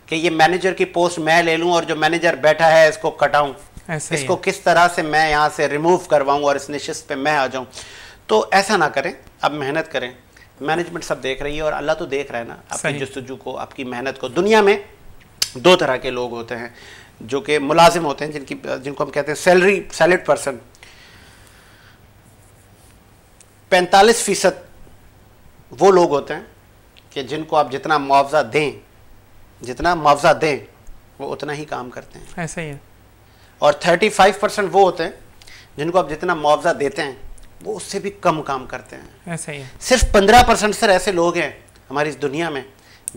कि ये मैनेजर की पोस्ट मैं ले लूं और जो मैनेजर बैठा है इसको कटाऊं इसको किस तरह से मैं यहाँ से रिमूव करवाऊं और इस निश्चित पे मैं आ जाऊं तो ऐसा ना करें अब मेहनत करें मैनेजमेंट सब देख रही है और अल्लाह तो देख रहा है ना आपकी जस्तजू को आपकी मेहनत को दुनिया में दो तरह के लोग होते हैं जो कि मुलाजिम होते हैं जिनकी जिनको हम कहते हैं सैलरी सैलड पर्सन पैंतालीस फीसद वो लोग होते हैं कि जिनको आप जितना मुआवजा दें जितना मुआवजा दें वो उतना ही काम करते हैं ऐसा ही है और थर्टी फाइव परसेंट वो होते हैं जिनको आप जितना मुआवजा देते हैं वो उससे भी कम काम करते हैं ऐसा ही है सिर्फ पंद्रह परसेंट सर ऐसे लोग हैं हमारी इस दुनिया में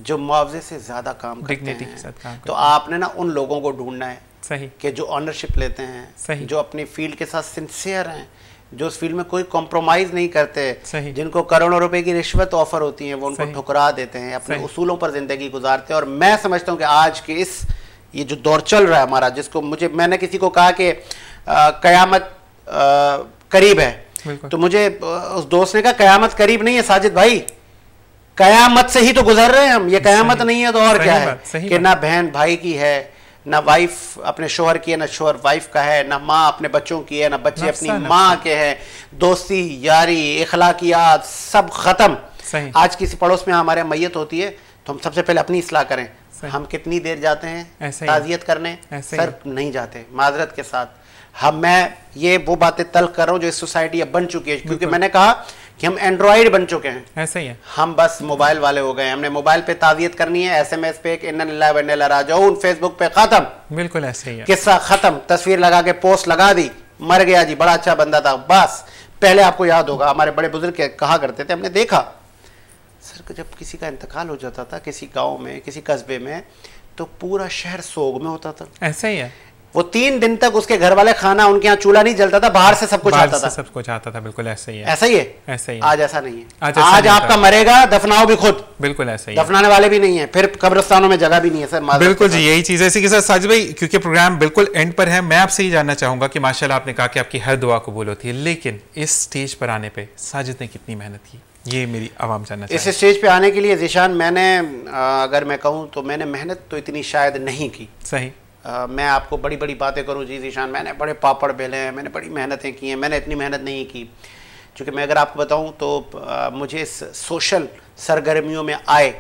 जो मुआवजे से ज़्यादा काम करते हैं काम तो करते तो आपने ना उन लोगों को ढूंढना है सही कि जो ऑनरशिप लेते हैं सही जो अपनी फील्ड के साथ सिंसियर हैं जो उस फील्ड में कोई कॉम्प्रोमाइज़ नहीं करते जिनको करोड़ों रुपए की रिश्वत ऑफर होती है वो उनको ठुकरा देते हैं अपने उसूलों पर ज़िंदगी गुजारते हैं और मैं समझता हूँ कि आज के इस ये जो दौर चल रहा है हमारा जिसको मुझे मैंने किसी को कहा कि क़यामत करीब है तो मुझे उस दोस्त ने कहा कयामत करीब नहीं है साजिद भाई कयामत से ही तो गुजर रहे हैं हम ये कयामत नहीं है तो और क्या है कि ना बहन भाई की है ना वाइफ अपने शोहर की है ना शोहर वाइफ का है ना माँ अपने बच्चों की है ना बच्चे अपनी माँ के हैं दोस्ती यारी इखलाकियात सब ख़त्म आज किसी पड़ोस में हमारे मैयत होती है तो हम सबसे पहले अपनी इसलाह करें हम कितनी देर जाते हैं ताजियत करने सर नहीं जाते माजरत के साथ हम मैं ये वो बातें तल कर रहा हूँ जो इस सोसाइटी अब बन चुकी है क्योंकि मैंने कहा कि हम एंड्रॉयड बन चुके हैं ऐसे ही है हम बस मोबाइल वाले हो गए हमने मोबाइल पे ताजियत करनी है एस एम एस पे जाऊन फेसबुक पे खत्म बिल्कुल ऐसे ही है किस्सा खत्म तस्वीर लगा के पोस्ट लगा दी मर गया जी बड़ा अच्छा बंदा था बस पहले आपको याद होगा हमारे बड़े बुजुर्ग कहा करते थे हमने देखा सर जब किसी का इंतकाल हो जाता था किसी गांव में किसी कस्बे में तो पूरा शहर सोग में होता था ऐसा ही है वो तीन दिन तक उसके घर वाले खाना उनके यहाँ चूल्हा नहीं जलता था बाहर से सब कुछ आता था सब कुछ आता था बिल्कुल ऐसा ही है ऐसा ही है ऐसा ही है। आज ऐसा नहीं है आज, आज नहीं आपका मरेगा दफनाओ भी खुद बिल्कुल ऐसा ही दफनाने वाले भी नहीं है फिर कब्रस्तानों में जगह भी नहीं है सर बिल्कुल जी यही चीज है इसी के साथ साजिद भाई क्योंकि प्रोग्राम बिल्कुल एंड पर है मैं आपसे ही जानना चाहूंगा कि माशा आपने कहा कि आपकी हर दुआ कबूल होती है लेकिन इस स्टेज पर आने पर साजिद ने कितनी मेहनत की ये मेरी आवाम जानना इस स्टेज पे आने के लिए जिशान मैंने अगर मैं कहूँ तो मैंने मेहनत तो इतनी शायद नहीं की सही आ, मैं आपको बड़ी बड़ी बातें करूँ जी जीशान मैंने बड़े पापड़ बेले हैं मैंने बड़ी मेहनतें की हैं मैंने इतनी मेहनत नहीं की क्योंकि मैं अगर आपको बताऊँ तो आ, मुझे सोशल सरगर्मियों में आए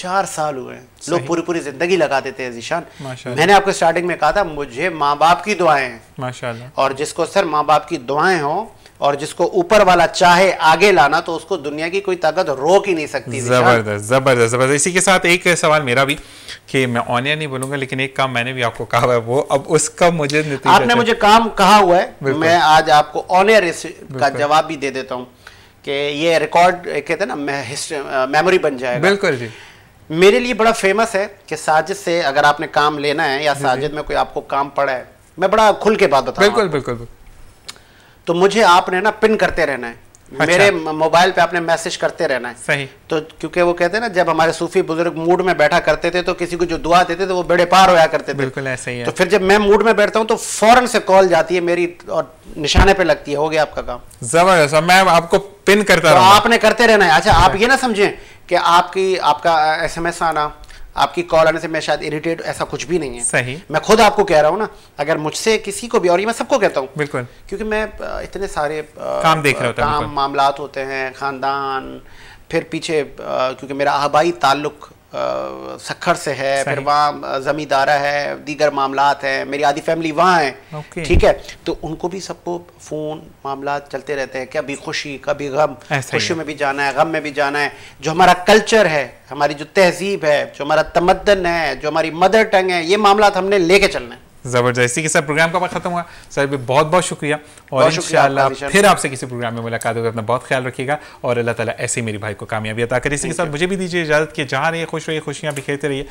चार साल हुए हैं लोग पूरी पूरी जिंदगी लगा देते हैं जीशान मैंने आपको स्टार्टिंग में कहा था मुझे माँ बाप की दुआएं हैं और जिसको सर माँ बाप की दुआएं हों और जिसको ऊपर वाला चाहे आगे लाना तो उसको दुनिया की कोई ताकत रोक ही नहीं सकती जबरदस्त जबरदस्त जबरदस्त इसी के साथ एक सवाल मेरा भी कि मैं ऑनिया नहीं बोलूंगा लेकिन एक काम मैंने भी आपको कहा हुआ है वो अब उसका मुझे आपने मुझे काम कहा हुआ है मैं आज आपको ऑनियर का जवाब भी दे देता हूँ कि ये रिकॉर्ड कहते हैं ना मेमोरी बन जाएगा बिल्कुल जी मेरे लिए बड़ा फेमस है कि साजिद से अगर आपने काम लेना है या साजिद में कोई आपको काम पड़ा है मैं बड़ा खुल के बात बता बिल्कुल बिल्कुल, बिल्कुल तो मुझे आपने ना पिन करते रहना है अच्छा। मेरे मोबाइल पे आपने मैसेज करते रहना है सही तो क्योंकि वो कहते हैं ना जब हमारे सूफी बुजुर्ग मूड में बैठा करते थे तो किसी को जो दुआ देते थे वो बड़े पार होया करते थे बिल्कुल ऐसे ही तो फिर जब मैं मूड में बैठता हूँ तो फौरन से कॉल जाती है मेरी और निशाने पे लगती है हो गया आपका काम जबरदस्त मैं आपको पिन करता तो आपने करते रहना है अच्छा आप ये ना समझे कि आपकी आपका एस आना आपकी कॉल आने से मैं शायद इरिटेट ऐसा कुछ भी नहीं है सही मैं खुद आपको कह रहा हूँ ना अगर मुझसे किसी को भी और ये मैं सबको कहता हूँ बिल्कुल क्योंकि मैं इतने सारे काम देख रहा काम मामला होते हैं खानदान फिर पीछे क्योंकि मेरा आबाई ताल्लुक सखर से है फिर वहाँ जमींदारा है दीगर मामला हैं मेरी आधी फैमिली वहाँ है ठीक है तो उनको भी सबको फ़ोन मामला चलते रहते हैं कभी खुशी कभी गम खुशी में भी जाना है गम में भी जाना है जो हमारा कल्चर है हमारी जो तहजीब है जो हमारा तमदन है जो हमारी मदर टंग है ये मामला हमने कर चलना है ज़बरदस्त इसी के साथ प्रोग्राम का खत्म हुआ सर भी बहुत बहुत शुक्रिया और इन फिर आपसे किसी प्रोग्राम में मुलाकात होगी अपना बहुत ख्याल रखिएगा और अल्लाह ताला ऐसे ही मेरे भाई को कामयाबी अता करे इसी के साथ मुझे भी दीजिए इजाज़त कि जहाँ रहिए खुश रहिए खुशियाँ बिखेरते रहिए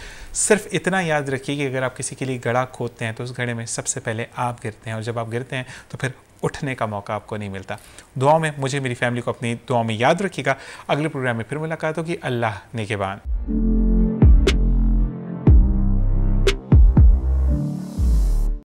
सिर्फ इतना याद रखिए कि अगर आप किसी के लिए गड़ा खोदते हैं तो उस घड़े में सबसे पहले आप गिरते हैं और जब आप गिरते हैं तो फिर उठने का मौका आपको नहीं मिलता दुआओं में मुझे मेरी फैमिली को अपनी दुआओं में याद रखिएगा अगले प्रोग्राम में फिर मुलाकात होगी अल्लाह बाद